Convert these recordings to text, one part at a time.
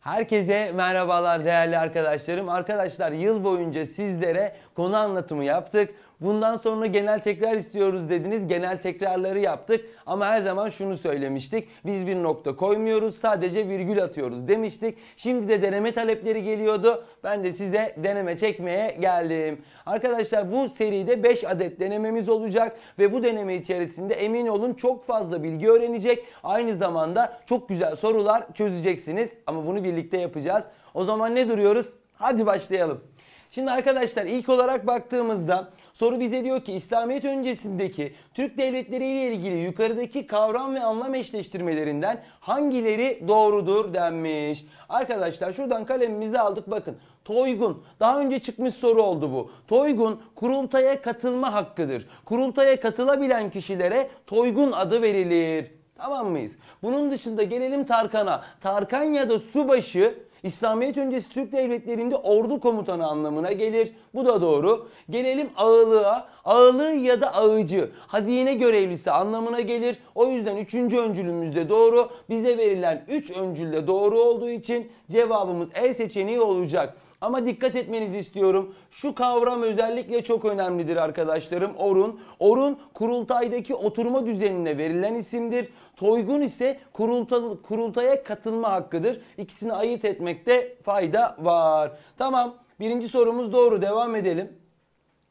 Herkese merhabalar değerli arkadaşlarım. Arkadaşlar yıl boyunca sizlere konu anlatımı yaptık. Bundan sonra genel tekrar istiyoruz dediniz. Genel tekrarları yaptık ama her zaman şunu söylemiştik. Biz bir nokta koymuyoruz sadece virgül atıyoruz demiştik. Şimdi de deneme talepleri geliyordu. Ben de size deneme çekmeye geldim. Arkadaşlar bu seride 5 adet denememiz olacak ve bu deneme içerisinde emin olun çok fazla bilgi öğrenecek. Aynı zamanda çok güzel sorular çözeceksiniz ama bunu birlikte yapacağız. O zaman ne duruyoruz? Hadi başlayalım. Şimdi arkadaşlar ilk olarak baktığımızda Soru bize diyor ki İslamiyet öncesindeki Türk devletleri ile ilgili yukarıdaki kavram ve anlam eşleştirmelerinden hangileri doğrudur denmiş. Arkadaşlar şuradan kalemimizi aldık bakın. Toygun. Daha önce çıkmış soru oldu bu. Toygun kurultaya katılma hakkıdır. Kurultaya katılabilen kişilere toygun adı verilir. Tamam mıyız? Bunun dışında gelelim Tarkan'a. Tarkan ya da subaşı İslamiyet öncesi Türk devletlerinde ordu komutanı anlamına gelir. Bu da doğru. Gelelim ağılığa. Ağalığı ya da ağıcı, hazine görevlisi anlamına gelir. O yüzden üçüncü öncülümüz de doğru. Bize verilen üç öncül de doğru olduğu için cevabımız E seçeneği olacak. Ama dikkat etmenizi istiyorum. Şu kavram özellikle çok önemlidir arkadaşlarım. Orun. Orun kurultaydaki oturma düzenine verilen isimdir. Toygun ise kurultaya katılma hakkıdır. İkisini ayırt etmekte fayda var. Tamam birinci sorumuz doğru devam edelim.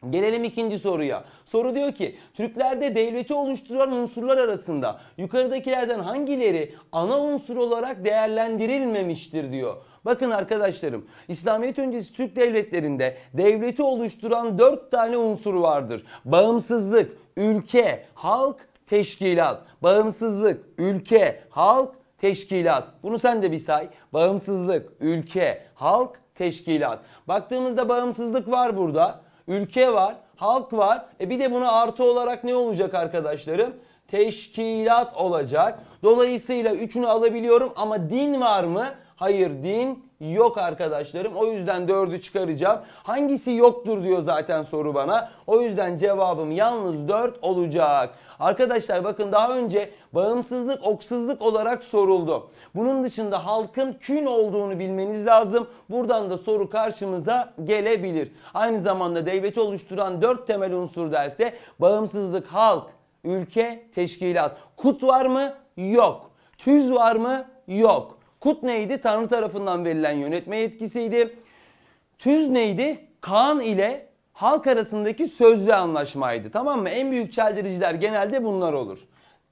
Gelelim ikinci soruya. Soru diyor ki Türklerde devleti oluşturan unsurlar arasında yukarıdakilerden hangileri ana unsur olarak değerlendirilmemiştir diyor. Bakın arkadaşlarım İslamiyet öncesi Türk devletlerinde devleti oluşturan dört tane unsur vardır. Bağımsızlık, ülke, halk teşkilat, bağımsızlık, ülke, halk, teşkilat. Bunu sen de bir say. Bağımsızlık, ülke, halk, teşkilat. Baktığımızda bağımsızlık var burada. Ülke var, halk var. E bir de buna artı olarak ne olacak arkadaşlarım? Teşkilat olacak. Dolayısıyla üçünü alabiliyorum ama din var mı? Hayır din yok arkadaşlarım. O yüzden 4'ü çıkaracağım. Hangisi yoktur diyor zaten soru bana. O yüzden cevabım yalnız 4 olacak. Arkadaşlar bakın daha önce bağımsızlık oksızlık olarak soruldu. Bunun dışında halkın kün olduğunu bilmeniz lazım. Buradan da soru karşımıza gelebilir. Aynı zamanda devleti oluşturan 4 temel unsur derse bağımsızlık, halk, ülke, teşkilat. Kut var mı? Yok. Tüz var mı? Yok. Kut neydi? Tanrı tarafından verilen yönetme yetkisiydi. Tüz neydi? Kaan ile halk arasındaki sözlü anlaşmaydı. Tamam mı? En büyük çeldiriciler genelde bunlar olur.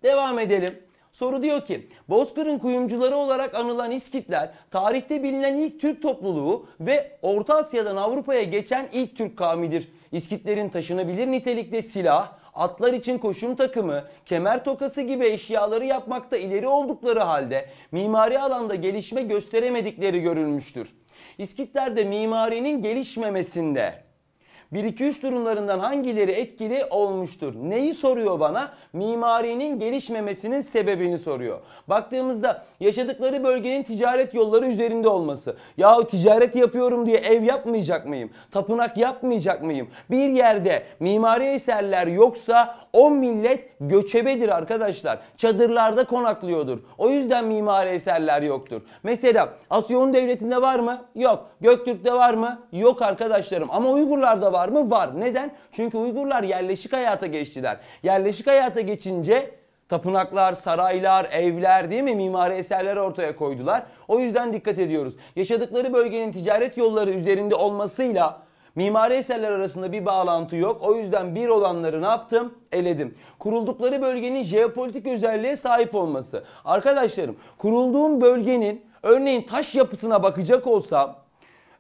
Devam edelim. Soru diyor ki Bozkır'ın kuyumcuları olarak anılan İskitler tarihte bilinen ilk Türk topluluğu ve Orta Asya'dan Avrupa'ya geçen ilk Türk kavmidir. İskitlerin taşınabilir nitelikte silah, atlar için koşum takımı, kemer tokası gibi eşyaları yapmakta ileri oldukları halde mimari alanda gelişme gösteremedikleri görülmüştür. İskitler'de mimarinin gelişmemesinde 1-2-3 durumlarından hangileri etkili olmuştur? Neyi soruyor bana? Mimarinin gelişmemesinin sebebini soruyor. Baktığımızda yaşadıkları bölgenin ticaret yolları üzerinde olması. Yahu ticaret yapıyorum diye ev yapmayacak mıyım? Tapınak yapmayacak mıyım? Bir yerde mimari eserler yoksa o millet göçebedir arkadaşlar. Çadırlarda konaklıyordur. O yüzden mimari eserler yoktur. Mesela Asyon'un devletinde var mı? Yok. Göktürk'te var mı? Yok arkadaşlarım. Ama Uygurlarda var var mı? Var. Neden? Çünkü Uygurlar yerleşik hayata geçtiler. Yerleşik hayata geçince Tapınaklar, saraylar, evler değil mi mimari eserler ortaya koydular. O yüzden dikkat ediyoruz. Yaşadıkları bölgenin ticaret yolları üzerinde olmasıyla mimari eserler arasında bir bağlantı yok. O yüzden bir olanları ne yaptım? Eledim. Kuruldukları bölgenin jeopolitik özelliğe sahip olması. Arkadaşlarım kurulduğum bölgenin örneğin taş yapısına bakacak olsam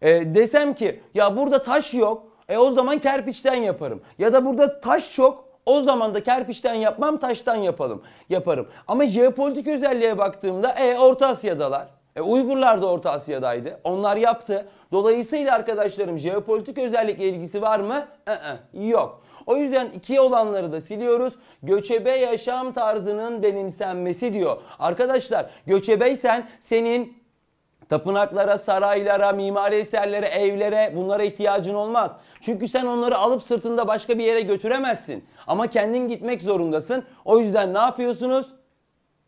e, desem ki ya burada taş yok e o zaman kerpiçten yaparım. Ya da burada taş çok. O zaman da kerpiçten yapmam taştan yapalım yaparım. Ama jeopolitik özelliğe baktığımda e Orta Asya'dalar. E, Uygurlar da Orta Asya'daydı. Onlar yaptı. Dolayısıyla arkadaşlarım jeopolitik özellikle ilgisi var mı? I-ı, e, e, yok. O yüzden iki olanları da siliyoruz. Göçebe yaşam tarzının benimsenmesi diyor. Arkadaşlar göçebeysen senin Tapınaklara, saraylara, mimari eserlere, evlere bunlara ihtiyacın olmaz. Çünkü sen onları alıp sırtında başka bir yere götüremezsin. Ama kendin gitmek zorundasın. O yüzden ne yapıyorsunuz?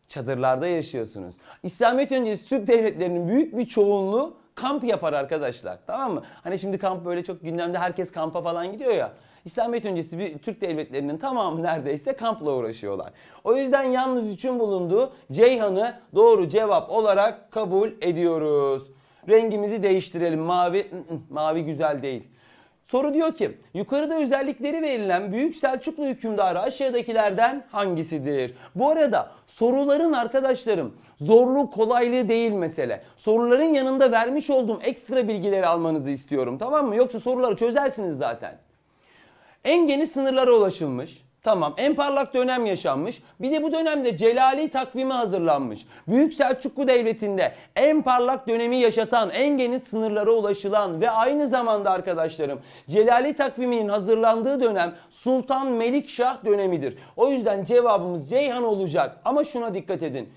Çadırlarda yaşıyorsunuz. İslamiyet öncesi Türk devletlerinin büyük bir çoğunluğu kamp yapar arkadaşlar. Tamam mı? Hani şimdi kamp böyle çok gündemde herkes kampa falan gidiyor ya. İslamiyet öncesi bir Türk devletlerinin tamamı neredeyse kampla uğraşıyorlar. O yüzden yalnız üçün bulunduğu Ceyhan'ı doğru cevap olarak kabul ediyoruz. Rengimizi değiştirelim. Mavi, mavi güzel değil. Soru diyor ki yukarıda özellikleri verilen Büyük Selçuklu hükümdarı aşağıdakilerden hangisidir? Bu arada soruların arkadaşlarım zorluğu kolaylığı değil mesele. Soruların yanında vermiş olduğum ekstra bilgileri almanızı istiyorum tamam mı? Yoksa soruları çözersiniz zaten. En geniş sınırlara ulaşılmış. Tamam en parlak dönem yaşanmış. Bir de bu dönemde Celali takvimi hazırlanmış. Büyük Selçuklu Devleti'nde en parlak dönemi yaşatan, en geniş sınırlara ulaşılan ve aynı zamanda arkadaşlarım Celali takviminin hazırlandığı dönem Sultan Melikşah dönemidir. O yüzden cevabımız Ceyhan olacak. Ama şuna dikkat edin.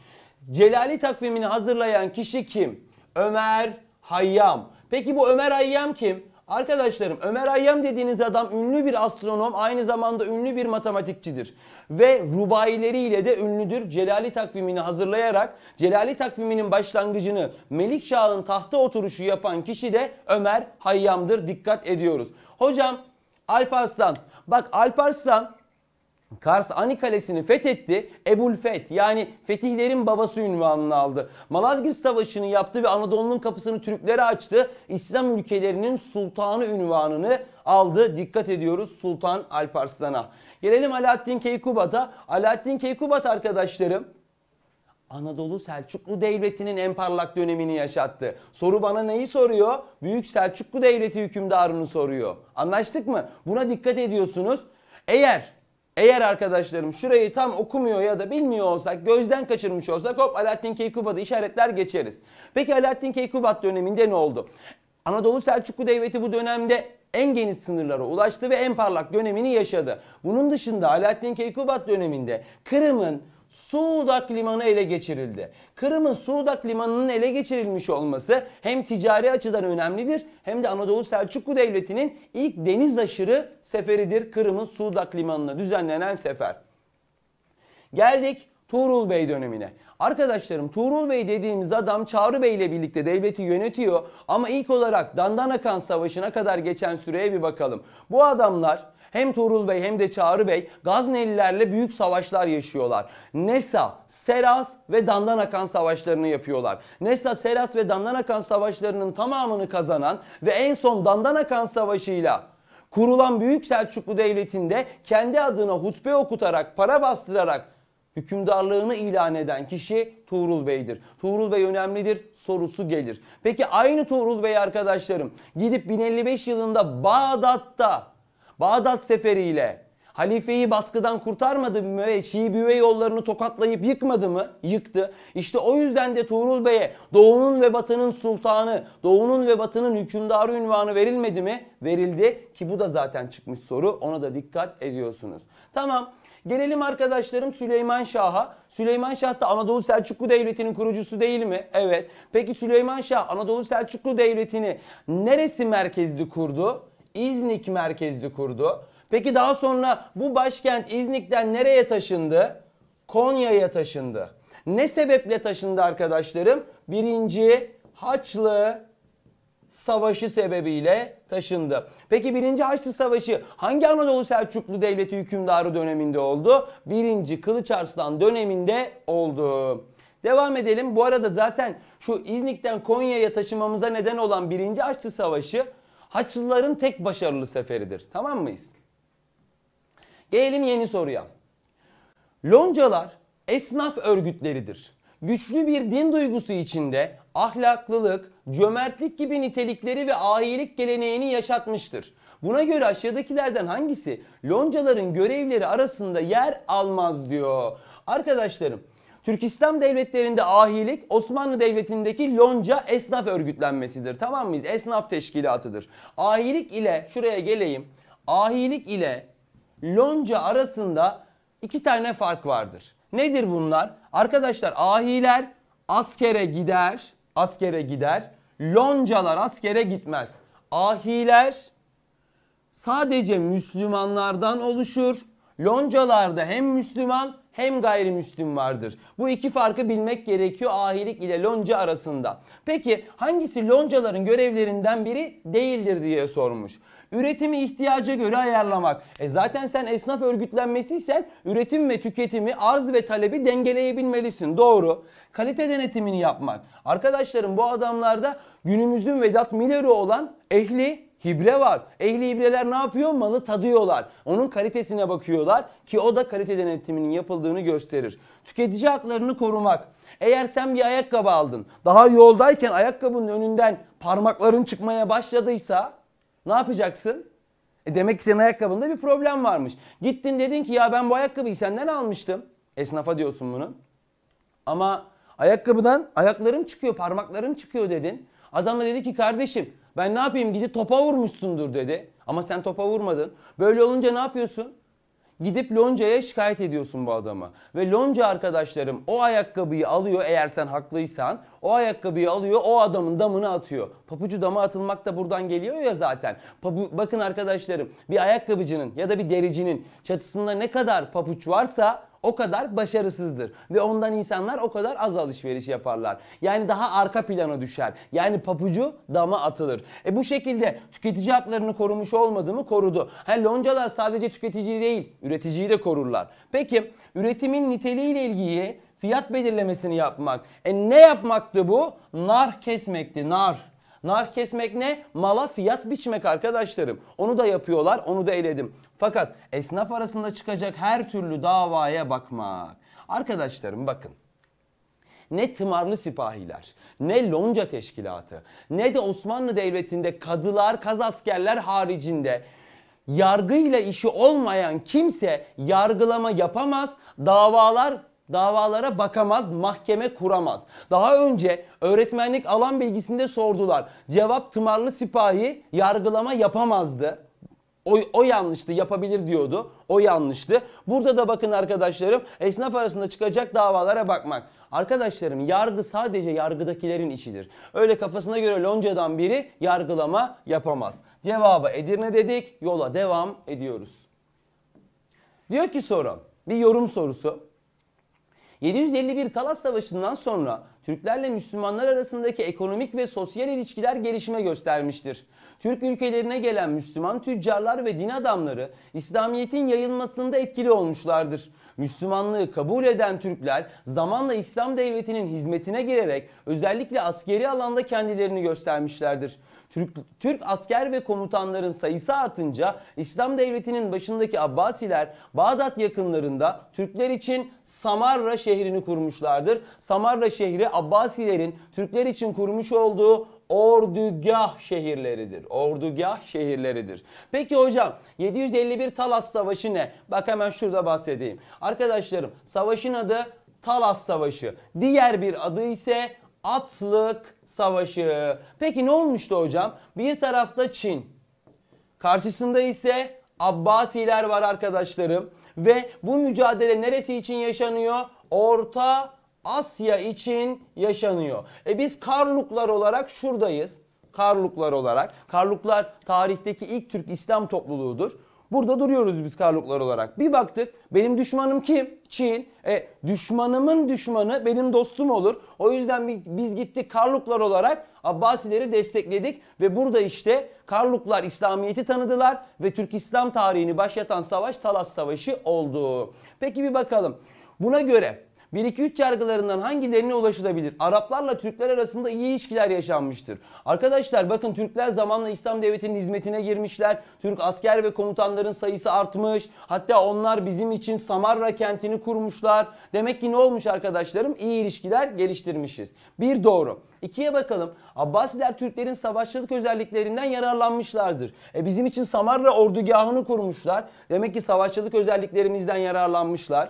Celali takvimini hazırlayan kişi kim? Ömer Hayyam. Peki bu Ömer Hayyam kim? Arkadaşlarım Ömer Hayyam dediğiniz adam ünlü bir astronom aynı zamanda ünlü bir matematikçidir. Ve rubaileriyle de ünlüdür. Celali takvimini hazırlayarak Celali takviminin başlangıcını Melikşah'ın tahta oturuşu yapan kişi de Ömer Hayyam'dır. Dikkat ediyoruz. Hocam Alparslan bak Alparslan Kars Ani Kalesi'ni fethetti. Ebul Feth yani fetihlerin babası ünvanını aldı. Malazgirt Savaşı'nı yaptı ve Anadolu'nun kapısını Türklere açtı. İslam ülkelerinin sultanı ünvanını aldı. Dikkat ediyoruz Sultan Alparslan'a. Gelelim Alaaddin Keykubat'a. Alaaddin Keykubat arkadaşlarım Anadolu Selçuklu Devleti'nin en parlak dönemini yaşattı. Soru bana neyi soruyor? Büyük Selçuklu Devleti hükümdarını soruyor. Anlaştık mı? Buna dikkat ediyorsunuz. Eğer eğer arkadaşlarım şurayı tam okumuyor ya da bilmiyor olsak, gözden kaçırmış olsak hop Alaaddin Keykubat'ı işaretler geçeriz. Peki Alaaddin Keykubat döneminde ne oldu? Anadolu Selçuklu Devleti bu dönemde en geniş sınırlara ulaştı ve en parlak dönemini yaşadı. Bunun dışında Alaaddin Keykubat döneminde Kırım'ın Suudak limanı ele geçirildi. Kırım'ın Suudak limanının ele geçirilmiş olması hem ticari açıdan önemlidir hem de Anadolu Selçuklu Devleti'nin ilk deniz aşırı seferidir Kırım'ın Suudak limanına düzenlenen sefer. Geldik Tuğrul Bey dönemine. Arkadaşlarım Tuğrul Bey dediğimiz adam Çağrı Bey ile birlikte devleti yönetiyor ama ilk olarak Dandanakan Savaşı'na kadar geçen süreye bir bakalım. Bu adamlar hem Tuğrul Bey hem de Çağrı Bey Gaznelilerle büyük savaşlar yaşıyorlar. Nesa, Seras ve Dandan Akan savaşlarını yapıyorlar. Nesa, Seras ve Dandan Akan savaşlarının tamamını kazanan ve en son Dandan Akan savaşıyla kurulan Büyük Selçuklu Devleti'nde kendi adına hutbe okutarak, para bastırarak hükümdarlığını ilan eden kişi Tuğrul Bey'dir. Tuğrul Bey önemlidir sorusu gelir. Peki aynı Tuğrul Bey arkadaşlarım gidip 1055 yılında Bağdat'ta Bağdat seferiyle Halifeyi baskıdan kurtarmadı mı ve Şii büve yollarını tokatlayıp yıkmadı mı? Yıktı. İşte o yüzden de Tuğrul Bey'e doğunun ve batının sultanı, doğunun ve batının hükümdarı ünvanı verilmedi mi? Verildi ki bu da zaten çıkmış soru. Ona da dikkat ediyorsunuz. Tamam. Gelelim arkadaşlarım Süleyman Şah'a. Süleyman Şah da Anadolu Selçuklu Devleti'nin kurucusu değil mi? Evet. Peki Süleyman Şah Anadolu Selçuklu Devleti'ni neresi merkezli kurdu? İznik merkezli kurdu. Peki daha sonra bu başkent İznik'ten nereye taşındı? Konya'ya taşındı. Ne sebeple taşındı arkadaşlarım? Birinci Haçlı Savaşı sebebiyle taşındı. Peki birinci Haçlı Savaşı hangi Anadolu Selçuklu Devleti hükümdarı döneminde oldu? Birinci Kılıç Arslan döneminde oldu. Devam edelim. Bu arada zaten şu İznik'ten Konya'ya taşımamıza neden olan birinci Haçlı Savaşı Haçlıların tek başarılı seferidir. Tamam mıyız? Gelelim yeni soruya. Loncalar esnaf örgütleridir. Güçlü bir din duygusu içinde ahlaklılık, cömertlik gibi nitelikleri ve ahilik geleneğini yaşatmıştır. Buna göre aşağıdakilerden hangisi loncaların görevleri arasında yer almaz diyor. Arkadaşlarım Türk İslam devletlerinde ahilik Osmanlı Devleti'ndeki lonca esnaf örgütlenmesidir. Tamam mıyız? Esnaf teşkilatıdır. Ahilik ile şuraya geleyim. Ahilik ile lonca arasında iki tane fark vardır. Nedir bunlar? Arkadaşlar ahiler askere gider, askere gider. Loncalar askere gitmez. Ahiler sadece Müslümanlardan oluşur. Loncalarda hem Müslüman hem gayrimüslim vardır. Bu iki farkı bilmek gerekiyor ahilik ile lonca arasında. Peki hangisi loncaların görevlerinden biri değildir diye sormuş. Üretimi ihtiyaca göre ayarlamak. E zaten sen esnaf örgütlenmesiysen üretim ve tüketimi arz ve talebi dengeleyebilmelisin. Doğru. Kalite denetimini yapmak. Arkadaşlarım bu adamlarda günümüzün Vedat Milleri olan ehli Hibre var. Ehli hibreler ne yapıyor? Malı tadıyorlar. Onun kalitesine bakıyorlar ki o da kalite denetiminin yapıldığını gösterir. Tüketici haklarını korumak. Eğer sen bir ayakkabı aldın, daha yoldayken ayakkabının önünden parmakların çıkmaya başladıysa ne yapacaksın? E demek ki senin ayakkabında bir problem varmış. Gittin dedin ki ya ben bu ayakkabıyı senden almıştım. Esnafa diyorsun bunu. Ama ayakkabıdan ayaklarım çıkıyor, parmaklarım çıkıyor dedin. Adama dedi ki kardeşim ben ne yapayım gidip topa vurmuşsundur dedi. Ama sen topa vurmadın. Böyle olunca ne yapıyorsun? Gidip Lonca'ya şikayet ediyorsun bu adama. Ve Lonca arkadaşlarım o ayakkabıyı alıyor eğer sen haklıysan. O ayakkabıyı alıyor o adamın damını atıyor. Papucu dama atılmak da buradan geliyor ya zaten. Papu, bakın arkadaşlarım bir ayakkabıcının ya da bir dericinin çatısında ne kadar papuç varsa o kadar başarısızdır. Ve ondan insanlar o kadar az alışveriş yaparlar. Yani daha arka plana düşer. Yani papucu dama atılır. E bu şekilde tüketici haklarını korumuş olmadı mı? Korudu. Ha loncalar sadece tüketiciyi değil, üreticiyi de korurlar. Peki üretimin niteliğiyle ilgili fiyat belirlemesini yapmak. E ne yapmaktı bu? Nar kesmekti, nar. Nar kesmek ne? Mala fiyat biçmek arkadaşlarım. Onu da yapıyorlar, onu da eledim. Fakat esnaf arasında çıkacak her türlü davaya bakmak. Arkadaşlarım bakın ne tımarlı sipahiler, ne lonca teşkilatı, ne de Osmanlı Devleti'nde kadılar, kaz askerler haricinde yargıyla işi olmayan kimse yargılama yapamaz, davalar davalara bakamaz, mahkeme kuramaz. Daha önce öğretmenlik alan bilgisinde sordular. Cevap tımarlı sipahi yargılama yapamazdı. O, o yanlıştı yapabilir diyordu. O yanlıştı. Burada da bakın arkadaşlarım esnaf arasında çıkacak davalara bakmak. Arkadaşlarım yargı sadece yargıdakilerin işidir. Öyle kafasına göre loncadan biri yargılama yapamaz. Cevaba Edirne dedik yola devam ediyoruz. Diyor ki soru bir yorum sorusu. 751 Talas Savaşı'ndan sonra Türklerle Müslümanlar arasındaki ekonomik ve sosyal ilişkiler gelişime göstermiştir. Türk ülkelerine gelen Müslüman tüccarlar ve din adamları İslamiyet'in yayılmasında etkili olmuşlardır. Müslümanlığı kabul eden Türkler zamanla İslam devletinin hizmetine girerek özellikle askeri alanda kendilerini göstermişlerdir. Türk, Türk asker ve komutanların sayısı artınca İslam devletinin başındaki Abbasiler Bağdat yakınlarında Türkler için Samarra şehrini kurmuşlardır. Samarra şehri Abbasilerin Türkler için kurmuş olduğu ordugah şehirleridir. Ordugah şehirleridir. Peki hocam 751 Talas Savaşı ne? Bak hemen şurada bahsedeyim. Arkadaşlarım savaşın adı Talas Savaşı. Diğer bir adı ise Atlık Savaşı. Peki ne olmuştu hocam? Bir tarafta Çin. Karşısında ise Abbasiler var arkadaşlarım. Ve bu mücadele neresi için yaşanıyor? Orta Asya için yaşanıyor. E biz Karluklar olarak şuradayız. Karluklar olarak. Karluklar tarihteki ilk Türk İslam topluluğudur. Burada duruyoruz biz Karluklar olarak. Bir baktık benim düşmanım kim? Çin. E, düşmanımın düşmanı benim dostum olur. O yüzden biz gittik Karluklar olarak Abbasileri destekledik ve burada işte Karluklar İslamiyet'i tanıdılar ve Türk İslam tarihini başlatan savaş Talas Savaşı oldu. Peki bir bakalım. Buna göre 1-2-3 yargılarından hangilerine ulaşılabilir? Araplarla Türkler arasında iyi ilişkiler yaşanmıştır. Arkadaşlar bakın Türkler zamanla İslam devletinin hizmetine girmişler. Türk asker ve komutanların sayısı artmış. Hatta onlar bizim için Samarra kentini kurmuşlar. Demek ki ne olmuş arkadaşlarım? İyi ilişkiler geliştirmişiz. Bir doğru. İkiye bakalım. Abbasiler Türklerin savaşçılık özelliklerinden yararlanmışlardır. E bizim için Samarra ordugahını kurmuşlar. Demek ki savaşçılık özelliklerimizden yararlanmışlar.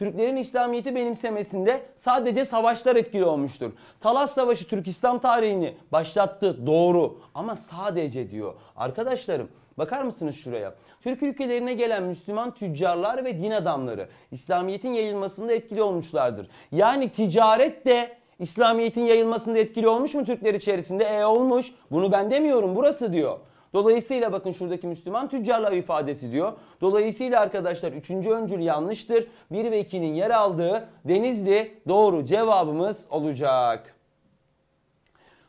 Türklerin İslamiyet'i benimsemesinde sadece savaşlar etkili olmuştur. Talas Savaşı Türk İslam tarihini başlattı doğru ama sadece diyor. Arkadaşlarım Bakar mısınız şuraya? Türk ülkelerine gelen Müslüman tüccarlar ve din adamları İslamiyet'in yayılmasında etkili olmuşlardır. Yani ticaret de İslamiyet'in yayılmasında etkili olmuş mu Türkler içerisinde? E olmuş. Bunu ben demiyorum. Burası diyor. Dolayısıyla bakın şuradaki Müslüman tüccarlar ifadesi diyor. Dolayısıyla arkadaşlar üçüncü öncül yanlıştır. 1 ve 2'nin yer aldığı Denizli doğru cevabımız olacak.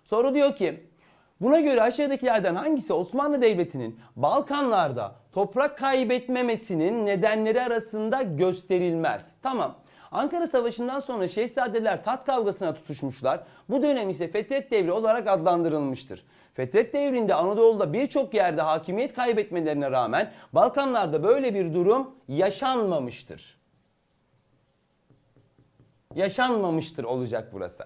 Soru diyor ki Buna göre aşağıdakilerden hangisi Osmanlı Devleti'nin Balkanlarda toprak kaybetmemesinin nedenleri arasında gösterilmez? Tamam. Ankara Savaşı'ndan sonra şehzadeler tat kavgasına tutuşmuşlar. Bu dönem ise Fetret Devri olarak adlandırılmıştır. Fetret devrinde Anadolu'da birçok yerde hakimiyet kaybetmelerine rağmen Balkanlarda böyle bir durum yaşanmamıştır. Yaşanmamıştır olacak burası.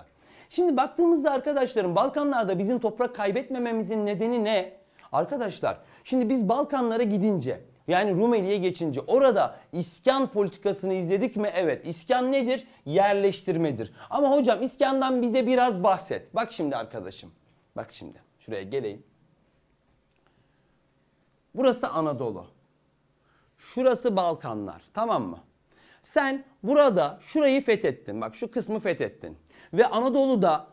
Şimdi baktığımızda arkadaşlarım Balkanlarda bizim toprak kaybetmememizin nedeni ne? Arkadaşlar şimdi biz Balkanlara gidince yani Rumeli'ye geçince orada iskan politikasını izledik mi? Evet. İskan nedir? Yerleştirmedir. Ama hocam iskandan bize biraz bahset. Bak şimdi arkadaşım. Bak şimdi. Şuraya geleyim. Burası Anadolu. Şurası Balkanlar. Tamam mı? Sen burada şurayı fethettin. Bak şu kısmı fethettin. Ve Anadolu'da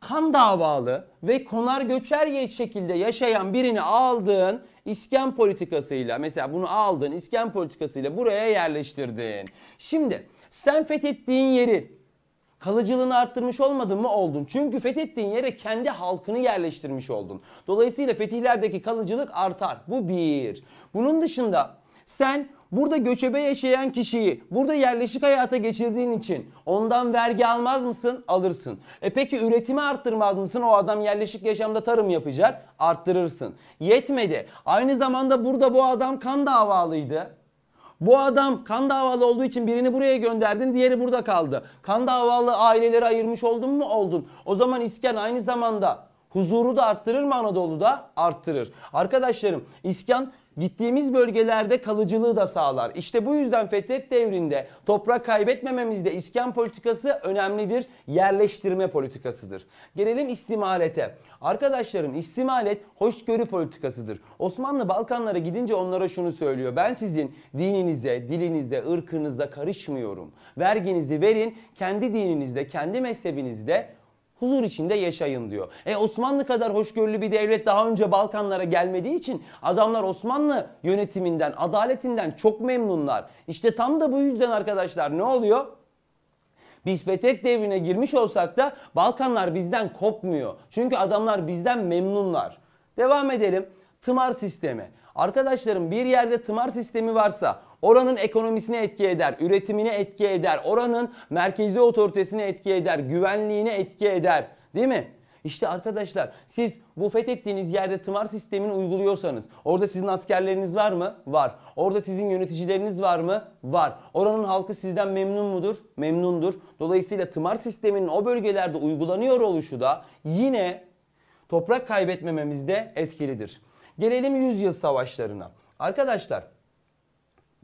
kan davalı ve konar göçer şekilde yaşayan birini aldın, iskan politikasıyla mesela bunu aldın, iskan politikasıyla buraya yerleştirdin. Şimdi sen fethettiğin yeri kalıcılığını arttırmış olmadın mı? Oldun. Çünkü fethettiğin yere kendi halkını yerleştirmiş oldun. Dolayısıyla fetihlerdeki kalıcılık artar. Bu bir. Bunun dışında sen burada göçebe yaşayan kişiyi burada yerleşik hayata geçirdiğin için ondan vergi almaz mısın? Alırsın. E peki üretimi arttırmaz mısın? O adam yerleşik yaşamda tarım yapacak. Arttırırsın. Yetmedi. Aynı zamanda burada bu adam kan davalıydı. Bu adam kan davalı olduğu için birini buraya gönderdin diğeri burada kaldı. Kan davalı aileleri ayırmış oldun mu? Oldun. O zaman iskan aynı zamanda huzuru da arttırır mı Anadolu'da? Arttırır. Arkadaşlarım iskan gittiğimiz bölgelerde kalıcılığı da sağlar. İşte bu yüzden Fetret devrinde toprak kaybetmememizde iskan politikası önemlidir. Yerleştirme politikasıdır. Gelelim istimalete. Arkadaşlarım istimalet hoşgörü politikasıdır. Osmanlı Balkanlara gidince onlara şunu söylüyor. Ben sizin dininize, dilinize, ırkınıza karışmıyorum. Verginizi verin, kendi dininizde, kendi mezhebinizde huzur içinde yaşayın diyor. E Osmanlı kadar hoşgörülü bir devlet daha önce Balkanlara gelmediği için adamlar Osmanlı yönetiminden, adaletinden çok memnunlar. İşte tam da bu yüzden arkadaşlar ne oluyor? Biz Fethet devrine girmiş olsak da Balkanlar bizden kopmuyor. Çünkü adamlar bizden memnunlar. Devam edelim. Tımar sistemi. Arkadaşlarım bir yerde tımar sistemi varsa Oranın ekonomisini etki eder, üretimini etki eder, oranın merkezi otoritesini etki eder, güvenliğini etki eder. Değil mi? İşte arkadaşlar siz bu fethettiğiniz yerde tımar sistemini uyguluyorsanız orada sizin askerleriniz var mı? Var. Orada sizin yöneticileriniz var mı? Var. Oranın halkı sizden memnun mudur? Memnundur. Dolayısıyla tımar sisteminin o bölgelerde uygulanıyor oluşu da yine toprak kaybetmememizde etkilidir. Gelelim yüzyıl savaşlarına. Arkadaşlar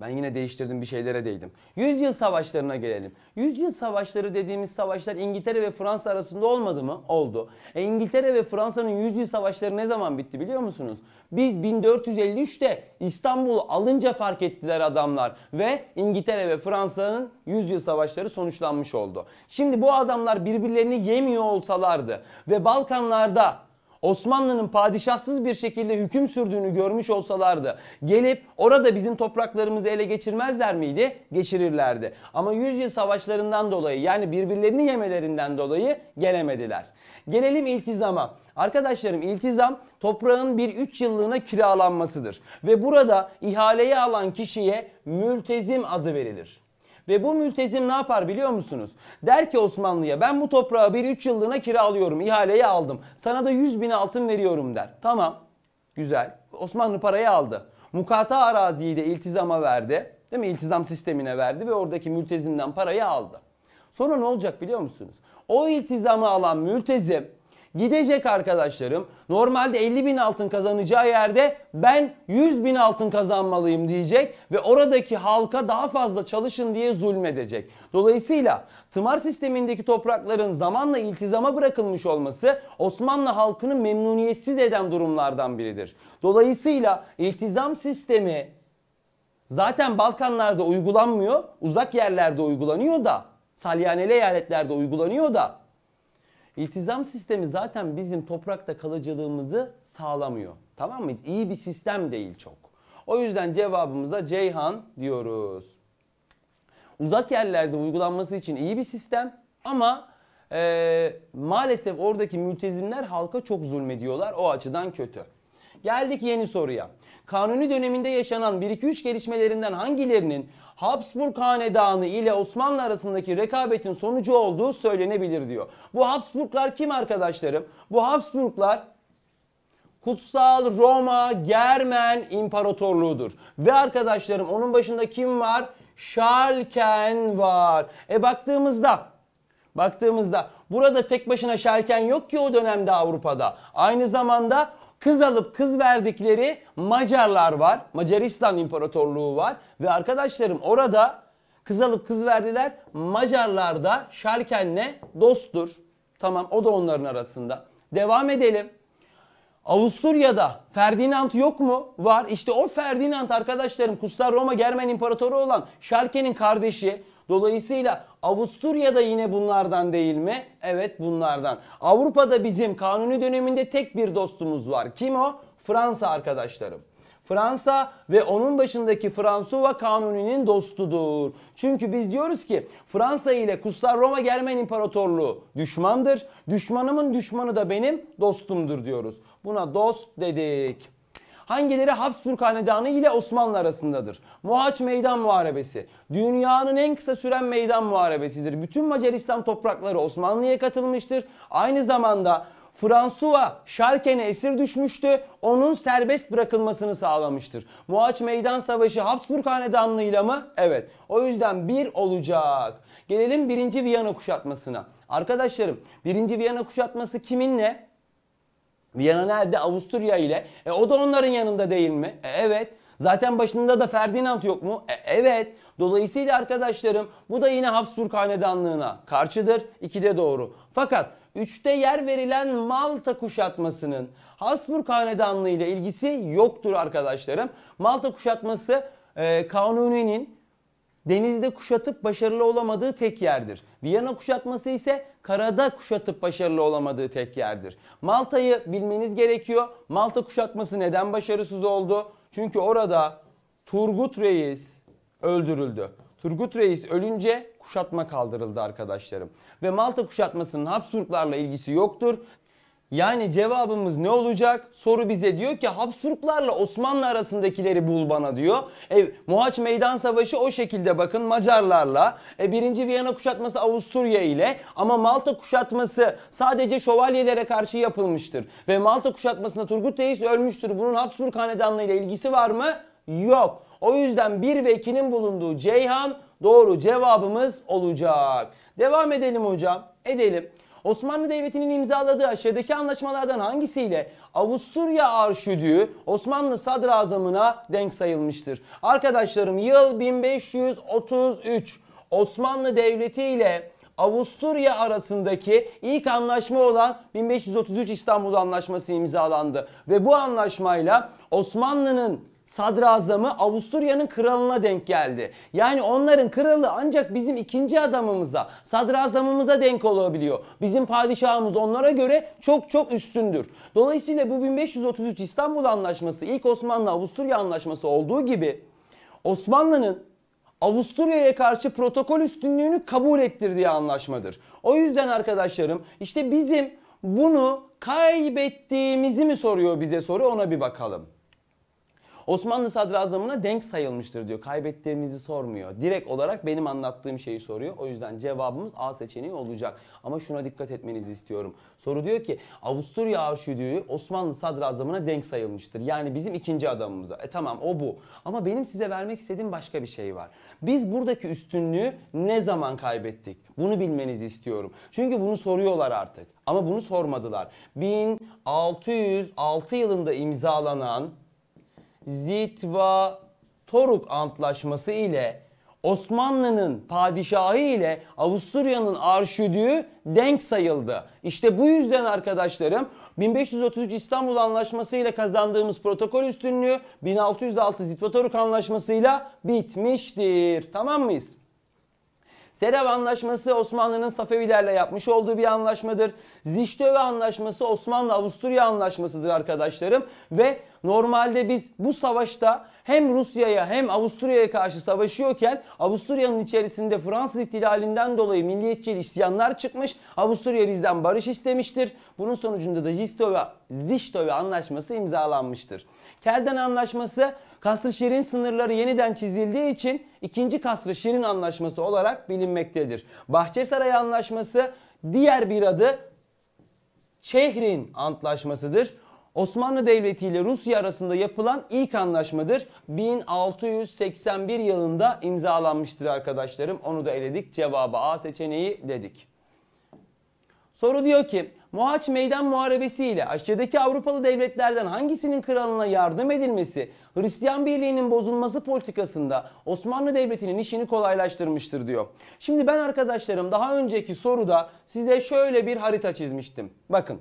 ben yine değiştirdim bir şeylere değdim. Yüzyıl savaşlarına gelelim. Yüzyıl savaşları dediğimiz savaşlar İngiltere ve Fransa arasında olmadı mı? Oldu. E İngiltere ve Fransa'nın yüzyıl savaşları ne zaman bitti biliyor musunuz? Biz 1453'te İstanbul'u alınca fark ettiler adamlar ve İngiltere ve Fransa'nın yüzyıl savaşları sonuçlanmış oldu. Şimdi bu adamlar birbirlerini yemiyor olsalardı ve Balkanlarda Osmanlı'nın padişahsız bir şekilde hüküm sürdüğünü görmüş olsalardı gelip orada bizim topraklarımızı ele geçirmezler miydi? Geçirirlerdi. Ama yüzyıl savaşlarından dolayı yani birbirlerini yemelerinden dolayı gelemediler. Gelelim iltizama. Arkadaşlarım iltizam toprağın bir 3 yıllığına kiralanmasıdır. Ve burada ihaleyi alan kişiye mültezim adı verilir. Ve bu mültezim ne yapar biliyor musunuz? Der ki Osmanlı'ya ben bu toprağı bir 3 yıllığına kiralıyorum. ihaleye aldım. Sana da 100 bin altın veriyorum der. Tamam. Güzel. Osmanlı parayı aldı. Mukata araziyi de iltizama verdi. Değil mi? İltizam sistemine verdi ve oradaki mültezimden parayı aldı. Sonra ne olacak biliyor musunuz? O iltizamı alan mültezim gidecek arkadaşlarım. Normalde 50 bin altın kazanacağı yerde ben 100 bin altın kazanmalıyım diyecek ve oradaki halka daha fazla çalışın diye zulmedecek. Dolayısıyla tımar sistemindeki toprakların zamanla iltizama bırakılmış olması Osmanlı halkını memnuniyetsiz eden durumlardan biridir. Dolayısıyla iltizam sistemi zaten Balkanlarda uygulanmıyor, uzak yerlerde uygulanıyor da, salyaneli eyaletlerde uygulanıyor da İltizam sistemi zaten bizim toprakta kalıcılığımızı sağlamıyor. Tamam mı? İyi bir sistem değil çok. O yüzden cevabımıza Ceyhan diyoruz. Uzak yerlerde uygulanması için iyi bir sistem ama e, maalesef oradaki mültezimler halka çok zulmediyorlar. O açıdan kötü. Geldik yeni soruya. Kanuni döneminde yaşanan 1-2-3 gelişmelerinden hangilerinin Habsburg Hanedanı ile Osmanlı arasındaki rekabetin sonucu olduğu söylenebilir diyor. Bu Habsburglar kim arkadaşlarım? Bu Habsburglar Kutsal Roma Germen İmparatorluğu'dur. Ve arkadaşlarım onun başında kim var? Şalken var. E baktığımızda baktığımızda burada tek başına Şalken yok ki o dönemde Avrupa'da. Aynı zamanda kız alıp kız verdikleri Macarlar var. Macaristan İmparatorluğu var. Ve arkadaşlarım orada kız alıp kız verdiler. Macarlar da Şarken'le dosttur. Tamam o da onların arasında. Devam edelim. Avusturya'da Ferdinand yok mu? Var. İşte o Ferdinand arkadaşlarım Kustar Roma Germen İmparatoru olan Şarken'in kardeşi. Dolayısıyla Avusturya da yine bunlardan değil mi? Evet bunlardan. Avrupa'da bizim kanuni döneminde tek bir dostumuz var. Kim o? Fransa arkadaşlarım. Fransa ve onun başındaki Fransuva Kanuni'nin dostudur. Çünkü biz diyoruz ki Fransa ile Kutsal Roma Germen İmparatorluğu düşmandır. Düşmanımın düşmanı da benim dostumdur diyoruz. Buna dost dedik. Hangileri Habsburg Hanedanı ile Osmanlı arasındadır? Mohaç Meydan Muharebesi. Dünyanın en kısa süren meydan muharebesidir. Bütün Macaristan toprakları Osmanlı'ya katılmıştır. Aynı zamanda Fransuva Şarken'e esir düşmüştü. Onun serbest bırakılmasını sağlamıştır. Muaç Meydan Savaşı Habsburg ile mi? Evet. O yüzden bir olacak. Gelelim 1. Viyana kuşatmasına. Arkadaşlarım 1. Viyana kuşatması kiminle? Viyana nerede? Avusturya ile. E o da onların yanında değil mi? E, evet. Zaten başında da Ferdinand yok mu? E, evet. Dolayısıyla arkadaşlarım bu da yine Habsburg hanedanlığına karşıdır. 2'de doğru. Fakat üçte yer verilen Malta kuşatmasının Habsburg hanedanlığı ile ilgisi yoktur arkadaşlarım. Malta kuşatması e, Kanuni'nin denizde kuşatıp başarılı olamadığı tek yerdir. Viyana kuşatması ise karada kuşatıp başarılı olamadığı tek yerdir. Malta'yı bilmeniz gerekiyor. Malta kuşatması neden başarısız oldu? Çünkü orada Turgut Reis öldürüldü. Turgut Reis ölünce kuşatma kaldırıldı arkadaşlarım. Ve Malta kuşatmasının Habsburglarla ilgisi yoktur. Yani cevabımız ne olacak? Soru bize diyor ki Habsburglarla Osmanlı arasındakileri bul bana diyor. E, Muhaç Meydan Savaşı o şekilde bakın Macarlarla. E, birinci Viyana kuşatması Avusturya ile ama Malta kuşatması sadece şövalyelere karşı yapılmıştır. Ve Malta kuşatmasında Turgut Reis ölmüştür. Bunun Habsburg Hanedanlığı ile ilgisi var mı? Yok. O yüzden bir ve 2'nin bulunduğu Ceyhan doğru cevabımız olacak. Devam edelim hocam. Edelim. Osmanlı Devleti'nin imzaladığı aşağıdaki anlaşmalardan hangisiyle Avusturya Arşüdüğü Osmanlı Sadrazamına denk sayılmıştır? Arkadaşlarım yıl 1533 Osmanlı Devleti ile Avusturya arasındaki ilk anlaşma olan 1533 İstanbul Anlaşması imzalandı. Ve bu anlaşmayla Osmanlı'nın sadrazamı Avusturya'nın kralına denk geldi. Yani onların kralı ancak bizim ikinci adamımıza, sadrazamımıza denk olabiliyor. Bizim padişahımız onlara göre çok çok üstündür. Dolayısıyla bu 1533 İstanbul Anlaşması ilk Osmanlı-Avusturya Anlaşması olduğu gibi Osmanlı'nın Avusturya'ya karşı protokol üstünlüğünü kabul ettirdiği anlaşmadır. O yüzden arkadaşlarım işte bizim bunu kaybettiğimizi mi soruyor bize soru ona bir bakalım. Osmanlı Sadrazamına denk sayılmıştır diyor. Kaybettiğimizi sormuyor. Direkt olarak benim anlattığım şeyi soruyor. O yüzden cevabımız A seçeneği olacak. Ama şuna dikkat etmenizi istiyorum. Soru diyor ki Avusturya Arşidüğü Osmanlı Sadrazamına denk sayılmıştır. Yani bizim ikinci adamımıza. E tamam o bu. Ama benim size vermek istediğim başka bir şey var. Biz buradaki üstünlüğü ne zaman kaybettik? Bunu bilmenizi istiyorum. Çünkü bunu soruyorlar artık. Ama bunu sormadılar. 1606 yılında imzalanan Zitva-Toruk Antlaşması ile Osmanlı'nın padişahı ile Avusturya'nın arşüdüğü denk sayıldı. İşte bu yüzden arkadaşlarım 1533 İstanbul Anlaşması ile kazandığımız protokol üstünlüğü 1606 Toruk Anlaşması ile bitmiştir. Tamam mıyız? Serev Anlaşması Osmanlı'nın Safevilerle yapmış olduğu bir anlaşmadır. Ziştöve Anlaşması Osmanlı-Avusturya Anlaşması'dır arkadaşlarım. Ve normalde biz bu savaşta hem Rusya'ya hem Avusturya'ya karşı savaşıyorken Avusturya'nın içerisinde Fransız ihtilalinden dolayı milliyetçi isyanlar çıkmış. Avusturya bizden barış istemiştir. Bunun sonucunda da Ziştöve, Ziştöve Anlaşması imzalanmıştır. Kerden Anlaşması Şirin sınırları yeniden çizildiği için ikinci 2. Şirin anlaşması olarak bilinmektedir. Bahçesaray Anlaşması diğer bir adı Çehrin Antlaşmasıdır. Osmanlı Devleti ile Rusya arasında yapılan ilk anlaşmadır. 1681 yılında imzalanmıştır arkadaşlarım. Onu da eledik. Cevabı A seçeneği dedik. Soru diyor ki Muhaç Meydan Muharebesi ile aşağıdaki Avrupalı devletlerden hangisinin kralına yardım edilmesi, Hristiyan birliğinin bozulması politikasında Osmanlı Devleti'nin işini kolaylaştırmıştır diyor. Şimdi ben arkadaşlarım daha önceki soruda size şöyle bir harita çizmiştim. Bakın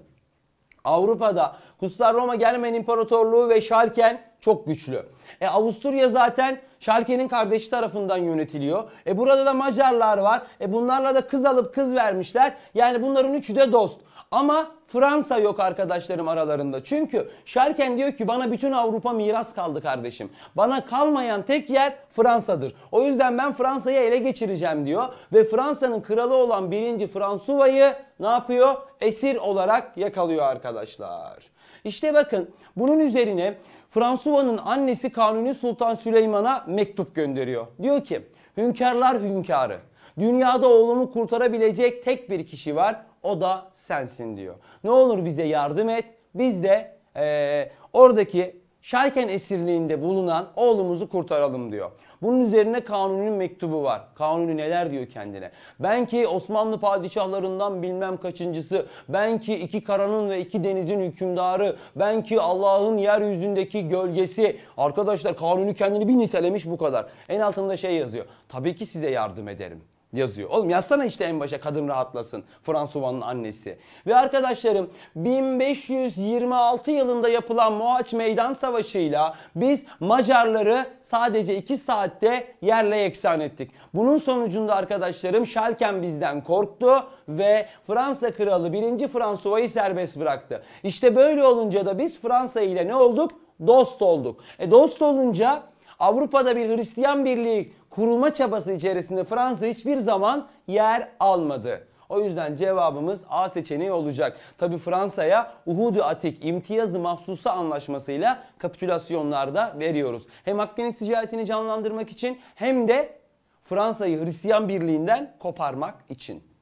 Avrupa'da Kutsal Roma Germen İmparatorluğu ve Şalken çok güçlü. E Avusturya zaten Şalke'nin kardeşi tarafından yönetiliyor. E burada da Macarlar var. E bunlarla da kız alıp kız vermişler. Yani bunların üçü de dost. Ama Fransa yok arkadaşlarım aralarında. Çünkü Şerken diyor ki bana bütün Avrupa miras kaldı kardeşim. Bana kalmayan tek yer Fransa'dır. O yüzden ben Fransa'yı ele geçireceğim diyor. Ve Fransa'nın kralı olan Birinci Fransuva'yı ne yapıyor? Esir olarak yakalıyor arkadaşlar. İşte bakın bunun üzerine Fransuva'nın annesi Kanuni Sultan Süleyman'a mektup gönderiyor. Diyor ki hünkârlar hünkârı. Dünyada oğlumu kurtarabilecek tek bir kişi var. O da sensin diyor. Ne olur bize yardım et. Biz de e, oradaki Şarken esirliğinde bulunan oğlumuzu kurtaralım diyor. Bunun üzerine Kanuni'nin mektubu var. Kanuni neler diyor kendine? Ben ki Osmanlı padişahlarından bilmem kaçıncısı, ben ki iki karanın ve iki denizin hükümdarı, ben ki Allah'ın yeryüzündeki gölgesi. Arkadaşlar Kanuni kendini bir nitelemiş bu kadar. En altında şey yazıyor. Tabii ki size yardım ederim yazıyor. Oğlum yazsana işte en başa kadın rahatlasın. Fransuva'nın annesi. Ve arkadaşlarım 1526 yılında yapılan Mohaç Meydan Savaşı'yla biz Macarları sadece 2 saatte yerle yeksan ettik. Bunun sonucunda arkadaşlarım Şalken bizden korktu ve Fransa kralı 1. Fransuva'yı serbest bıraktı. İşte böyle olunca da biz Fransa ile ne olduk? Dost olduk. E dost olunca Avrupa'da bir Hristiyan birliği kurulma çabası içerisinde Fransa hiçbir zaman yer almadı. O yüzden cevabımız A seçeneği olacak. Tabi Fransa'ya Uhud-u Atik imtiyazı Mahsusu anlaşmasıyla kapitülasyonlarda veriyoruz. Hem Akdeniz ticaretini canlandırmak için hem de Fransa'yı Hristiyan Birliği'nden koparmak için.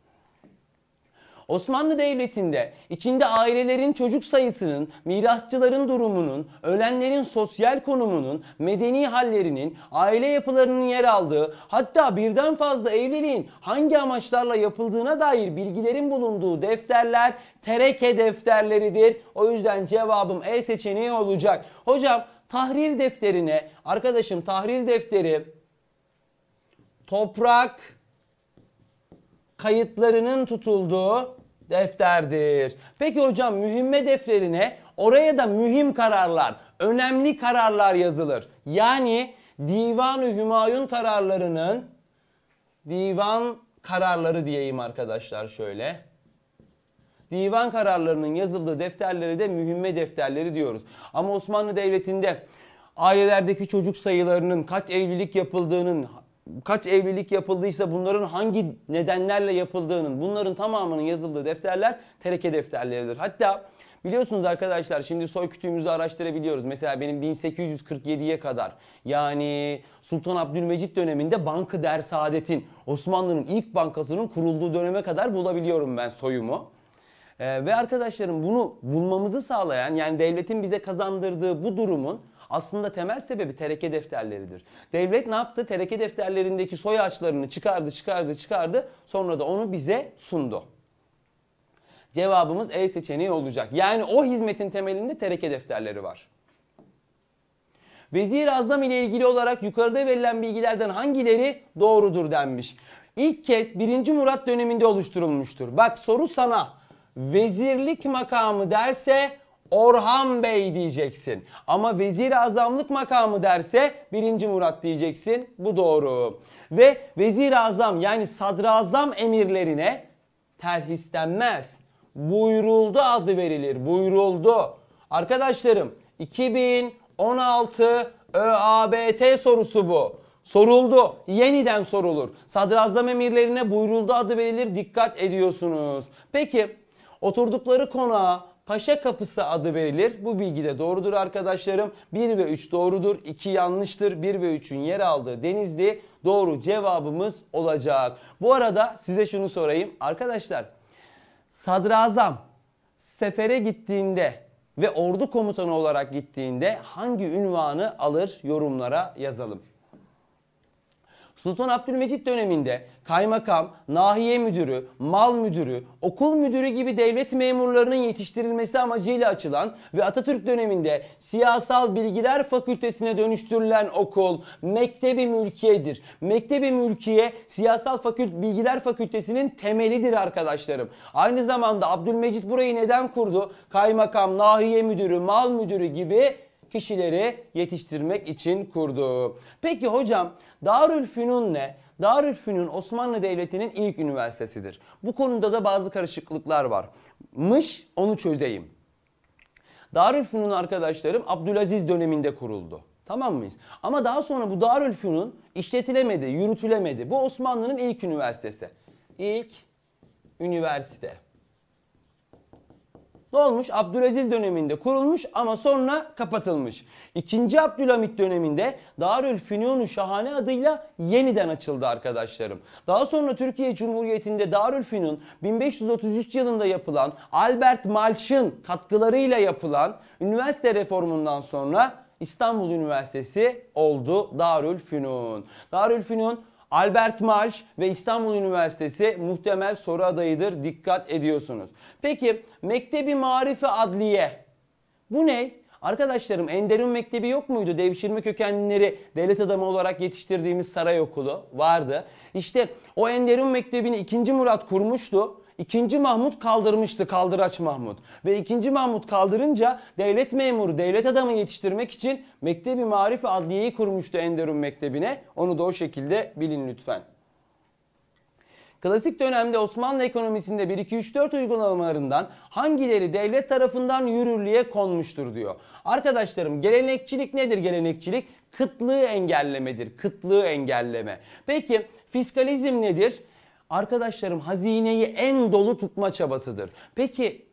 Osmanlı Devleti'nde içinde ailelerin çocuk sayısının, mirasçıların durumunun, ölenlerin sosyal konumunun, medeni hallerinin, aile yapılarının yer aldığı hatta birden fazla evliliğin hangi amaçlarla yapıldığına dair bilgilerin bulunduğu defterler tereke defterleridir. O yüzden cevabım E seçeneği olacak. Hocam tahrir defterine, arkadaşım tahrir defteri toprak kayıtlarının tutulduğu defterdir. Peki hocam mühimme defterine oraya da mühim kararlar, önemli kararlar yazılır. Yani Divan-ı Hümayun kararlarının divan kararları diyeyim arkadaşlar şöyle. Divan kararlarının yazıldığı defterlere de mühimme defterleri diyoruz. Ama Osmanlı Devleti'nde ailelerdeki çocuk sayılarının, kaç evlilik yapıldığının, kaç evlilik yapıldıysa bunların hangi nedenlerle yapıldığının bunların tamamının yazıldığı defterler tereke defterleridir. Hatta Biliyorsunuz arkadaşlar şimdi soy kütüğümüzü araştırabiliyoruz. Mesela benim 1847'ye kadar yani Sultan Abdülmecit döneminde Bankı Der Osmanlı'nın ilk bankasının kurulduğu döneme kadar bulabiliyorum ben soyumu. Ee, ve arkadaşlarım bunu bulmamızı sağlayan yani devletin bize kazandırdığı bu durumun aslında temel sebebi tereke defterleridir. Devlet ne yaptı? Tereke defterlerindeki soy ağaçlarını çıkardı, çıkardı, çıkardı. Sonra da onu bize sundu. Cevabımız E seçeneği olacak. Yani o hizmetin temelinde tereke defterleri var. Vezir Azam ile ilgili olarak yukarıda verilen bilgilerden hangileri doğrudur denmiş. İlk kez 1. Murat döneminde oluşturulmuştur. Bak soru sana. Vezirlik makamı derse Orhan Bey diyeceksin. Ama vezir azamlık makamı derse 1. Murat diyeceksin. Bu doğru. Ve vezir azam yani sadrazam emirlerine terhis denmez. Buyuruldu adı verilir. Buyuruldu. Arkadaşlarım 2016 ÖABT sorusu bu. Soruldu. Yeniden sorulur. Sadrazam emirlerine buyuruldu adı verilir. Dikkat ediyorsunuz. Peki oturdukları konağa Paşa Kapısı adı verilir. Bu bilgi de doğrudur arkadaşlarım. 1 ve 3 doğrudur. 2 yanlıştır. 1 ve 3'ün yer aldığı Denizli doğru cevabımız olacak. Bu arada size şunu sorayım. Arkadaşlar sadrazam sefere gittiğinde ve ordu komutanı olarak gittiğinde hangi ünvanı alır yorumlara yazalım. Sultan Abdülmecit döneminde kaymakam, nahiye müdürü, mal müdürü, okul müdürü gibi devlet memurlarının yetiştirilmesi amacıyla açılan ve Atatürk döneminde Siyasal Bilgiler Fakültesine dönüştürülen okul Mektebi Mülkiye'dir. Mektebi Mülkiye Siyasal Fakült Bilgiler Fakültesinin temelidir arkadaşlarım. Aynı zamanda Abdülmecit burayı neden kurdu? Kaymakam, nahiye müdürü, mal müdürü gibi kişileri yetiştirmek için kurdu. Peki hocam Darülfünun ne? Darülfünun Osmanlı Devleti'nin ilk üniversitesidir. Bu konuda da bazı karışıklıklar var. Mış onu çözeyim. Darülfünun arkadaşlarım Abdülaziz döneminde kuruldu. Tamam mıyız? Ama daha sonra bu Darülfünun işletilemedi, yürütülemedi. Bu Osmanlı'nın ilk üniversitesi. İlk üniversite. Ne olmuş? Abdülaziz döneminde kurulmuş ama sonra kapatılmış. İkinci Abdülhamit döneminde Darül fünun Şahane adıyla yeniden açıldı arkadaşlarım. Daha sonra Türkiye Cumhuriyeti'nde Darül Fünun 1533 yılında yapılan Albert Malch'ın katkılarıyla yapılan üniversite reformundan sonra İstanbul Üniversitesi oldu Darül Fünun. Darül Fünun Albert Marş ve İstanbul Üniversitesi muhtemel soru adayıdır. Dikkat ediyorsunuz. Peki Mektebi Marifi Adliye. Bu ne? Arkadaşlarım Enderun Mektebi yok muydu? Devşirme kökenlileri devlet adamı olarak yetiştirdiğimiz saray okulu vardı. İşte o Enderun Mektebi'ni 2. Murat kurmuştu. İkinci Mahmut kaldırmıştı kaldıraç Mahmut. Ve ikinci Mahmut kaldırınca devlet memuru, devlet adamı yetiştirmek için Mektebi Marif Adliye'yi kurmuştu Enderun Mektebi'ne. Onu da o şekilde bilin lütfen. Klasik dönemde Osmanlı ekonomisinde 1-2-3-4 uygulamalarından hangileri devlet tarafından yürürlüğe konmuştur diyor. Arkadaşlarım gelenekçilik nedir gelenekçilik? Kıtlığı engellemedir. Kıtlığı engelleme. Peki fiskalizm nedir? arkadaşlarım hazineyi en dolu tutma çabasıdır. Peki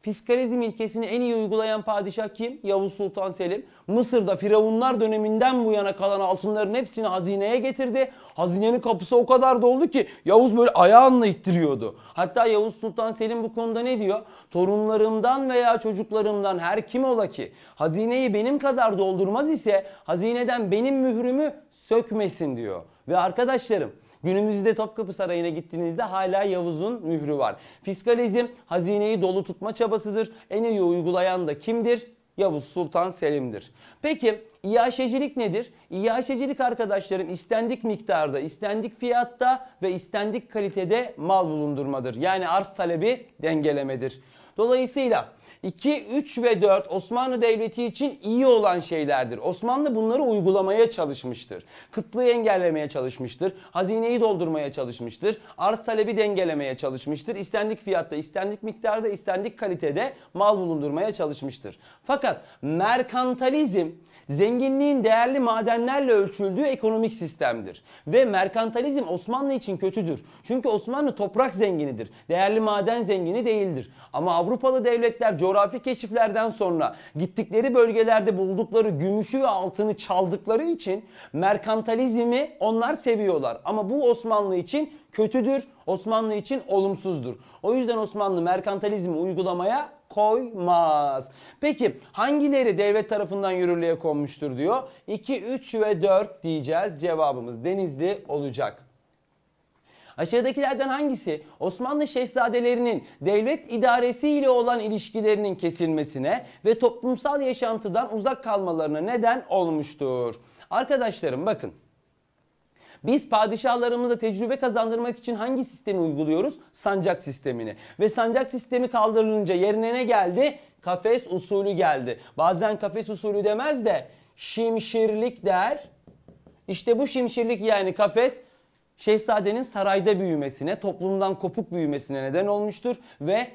fiskalizm ilkesini en iyi uygulayan padişah kim? Yavuz Sultan Selim. Mısır'da firavunlar döneminden bu yana kalan altınların hepsini hazineye getirdi. Hazinenin kapısı o kadar doldu ki Yavuz böyle ayağını ittiriyordu. Hatta Yavuz Sultan Selim bu konuda ne diyor? Torunlarımdan veya çocuklarımdan her kim ola ki hazineyi benim kadar doldurmaz ise hazineden benim mührümü sökmesin diyor. Ve arkadaşlarım Günümüzde Topkapı Sarayı'na gittiğinizde hala Yavuz'un mührü var. Fiskalizm hazineyi dolu tutma çabasıdır. En iyi uygulayan da kimdir? Yavuz Sultan Selim'dir. Peki İAŞecilik nedir? İAŞecilik arkadaşlarım istendik miktarda, istendik fiyatta ve istendik kalitede mal bulundurmadır. Yani arz talebi dengelemedir. Dolayısıyla 2, 3 ve 4 Osmanlı Devleti için iyi olan şeylerdir. Osmanlı bunları uygulamaya çalışmıştır. Kıtlığı engellemeye çalışmıştır. Hazineyi doldurmaya çalışmıştır. Arz talebi dengelemeye çalışmıştır. İstendik fiyatta, istendik miktarda, istendik kalitede mal bulundurmaya çalışmıştır. Fakat merkantalizm zenginliğin değerli madenlerle ölçüldüğü ekonomik sistemdir. Ve merkantalizm Osmanlı için kötüdür. Çünkü Osmanlı toprak zenginidir. Değerli maden zengini değildir. Ama Avrupalı devletler coğrafi keşiflerden sonra gittikleri bölgelerde buldukları gümüşü ve altını çaldıkları için merkantalizmi onlar seviyorlar. Ama bu Osmanlı için kötüdür. Osmanlı için olumsuzdur. O yüzden Osmanlı merkantalizmi uygulamaya koymaz. Peki hangileri devlet tarafından yürürlüğe konmuştur diyor. 2, 3 ve 4 diyeceğiz cevabımız Denizli olacak. Aşağıdakilerden hangisi Osmanlı şehzadelerinin devlet idaresi ile olan ilişkilerinin kesilmesine ve toplumsal yaşantıdan uzak kalmalarına neden olmuştur? Arkadaşlarım bakın biz padişahlarımıza tecrübe kazandırmak için hangi sistemi uyguluyoruz? Sancak sistemini. Ve sancak sistemi kaldırılınca yerine ne geldi? Kafes usulü geldi. Bazen kafes usulü demez de şimşirlik der. İşte bu şimşirlik yani kafes şehzadenin sarayda büyümesine, toplumdan kopuk büyümesine neden olmuştur ve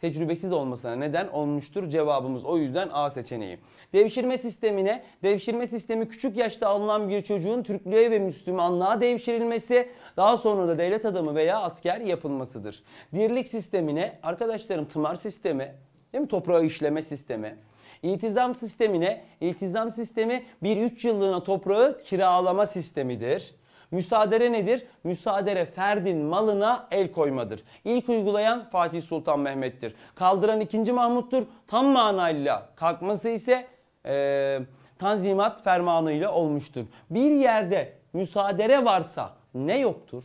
tecrübesiz olmasına neden olmuştur. Cevabımız o yüzden A seçeneği. Devşirme sistemine, devşirme sistemi küçük yaşta alınan bir çocuğun Türklüğe ve Müslümanlığa devşirilmesi, daha sonra da devlet adamı veya asker yapılmasıdır. Dirlik sistemine, arkadaşlarım tımar sistemi, değil mi? Toprağı işleme sistemi. İltizam sistemine, iltizam sistemi bir 3 yıllığına toprağı kiralama sistemidir. Müsaadere nedir? Müsaadere ferdin malına el koymadır. İlk uygulayan Fatih Sultan Mehmet'tir. Kaldıran 2. Mahmut'tur. Tam manayla kalkması ise e, Tanzimat fermanıyla olmuştur. Bir yerde müsaadere varsa ne yoktur?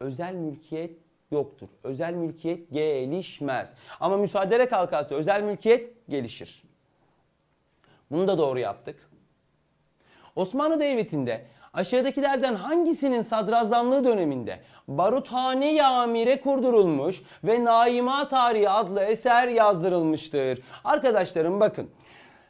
Özel mülkiyet yoktur. Özel mülkiyet gelişmez. Ama müsaadere kalkarsa özel mülkiyet gelişir. Bunu da doğru yaptık. Osmanlı Devleti'nde Aşağıdakilerden hangisinin sadrazamlığı döneminde Baruthane-i Amire kurdurulmuş ve Naima Tarihi adlı eser yazdırılmıştır? Arkadaşlarım bakın.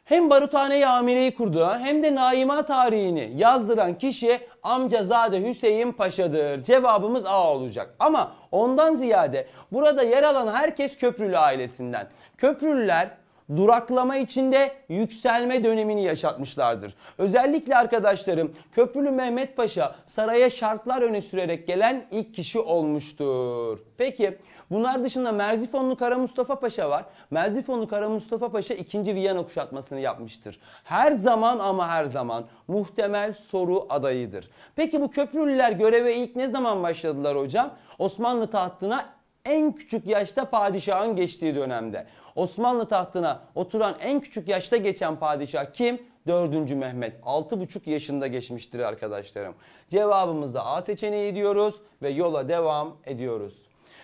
Hem Baruthane-i Amire'yi kurduran hem de Naima tarihini yazdıran kişi amcazade Hüseyin Paşa'dır. Cevabımız A olacak. Ama ondan ziyade burada yer alan herkes Köprülü ailesinden. Köprülüler duraklama içinde yükselme dönemini yaşatmışlardır. Özellikle arkadaşlarım Köprülü Mehmet Paşa saraya şartlar öne sürerek gelen ilk kişi olmuştur. Peki bunlar dışında Merzifonlu Kara Mustafa Paşa var. Merzifonlu Kara Mustafa Paşa 2. Viyana kuşatmasını yapmıştır. Her zaman ama her zaman muhtemel soru adayıdır. Peki bu Köprülüler göreve ilk ne zaman başladılar hocam? Osmanlı tahtına en küçük yaşta padişahın geçtiği dönemde. Osmanlı tahtına oturan en küçük yaşta geçen padişah kim? 4. Mehmet 6,5 yaşında geçmiştir arkadaşlarım. Cevabımızda A seçeneği diyoruz ve yola devam ediyoruz.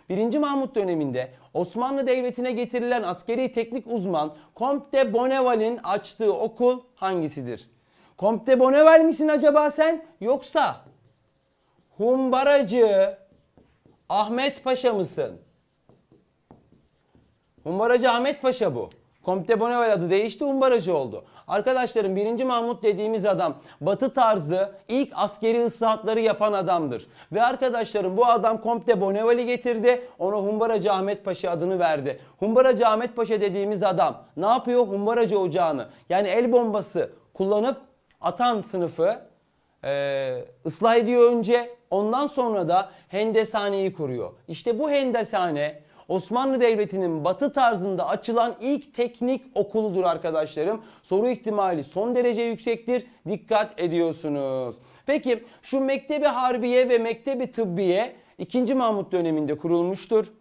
1. Mahmut döneminde Osmanlı Devleti'ne getirilen askeri teknik uzman Comte Bonneval'in açtığı okul hangisidir? Comte Bonneval misin acaba sen? Yoksa humbaracı Ahmet Paşa mısın? Humbaracı Ahmet Paşa bu. Komte Bonneval adı değişti, Humbaracı oldu. Arkadaşlarım 1. Mahmut dediğimiz adam batı tarzı ilk askeri ıslahatları yapan adamdır. Ve arkadaşlarım bu adam Komte Bonneval'i getirdi, ona Humbaracı Ahmet Paşa adını verdi. Humbaracı Ahmet Paşa dediğimiz adam ne yapıyor? Humbaracı ocağını yani el bombası kullanıp atan sınıfı e, ıslah ediyor önce ondan sonra da hendesaneyi kuruyor. İşte bu hendesane Osmanlı Devleti'nin batı tarzında açılan ilk teknik okuludur arkadaşlarım. Soru ihtimali son derece yüksektir. Dikkat ediyorsunuz. Peki şu Mektebi Harbiye ve Mektebi Tıbbiye 2. Mahmut döneminde kurulmuştur.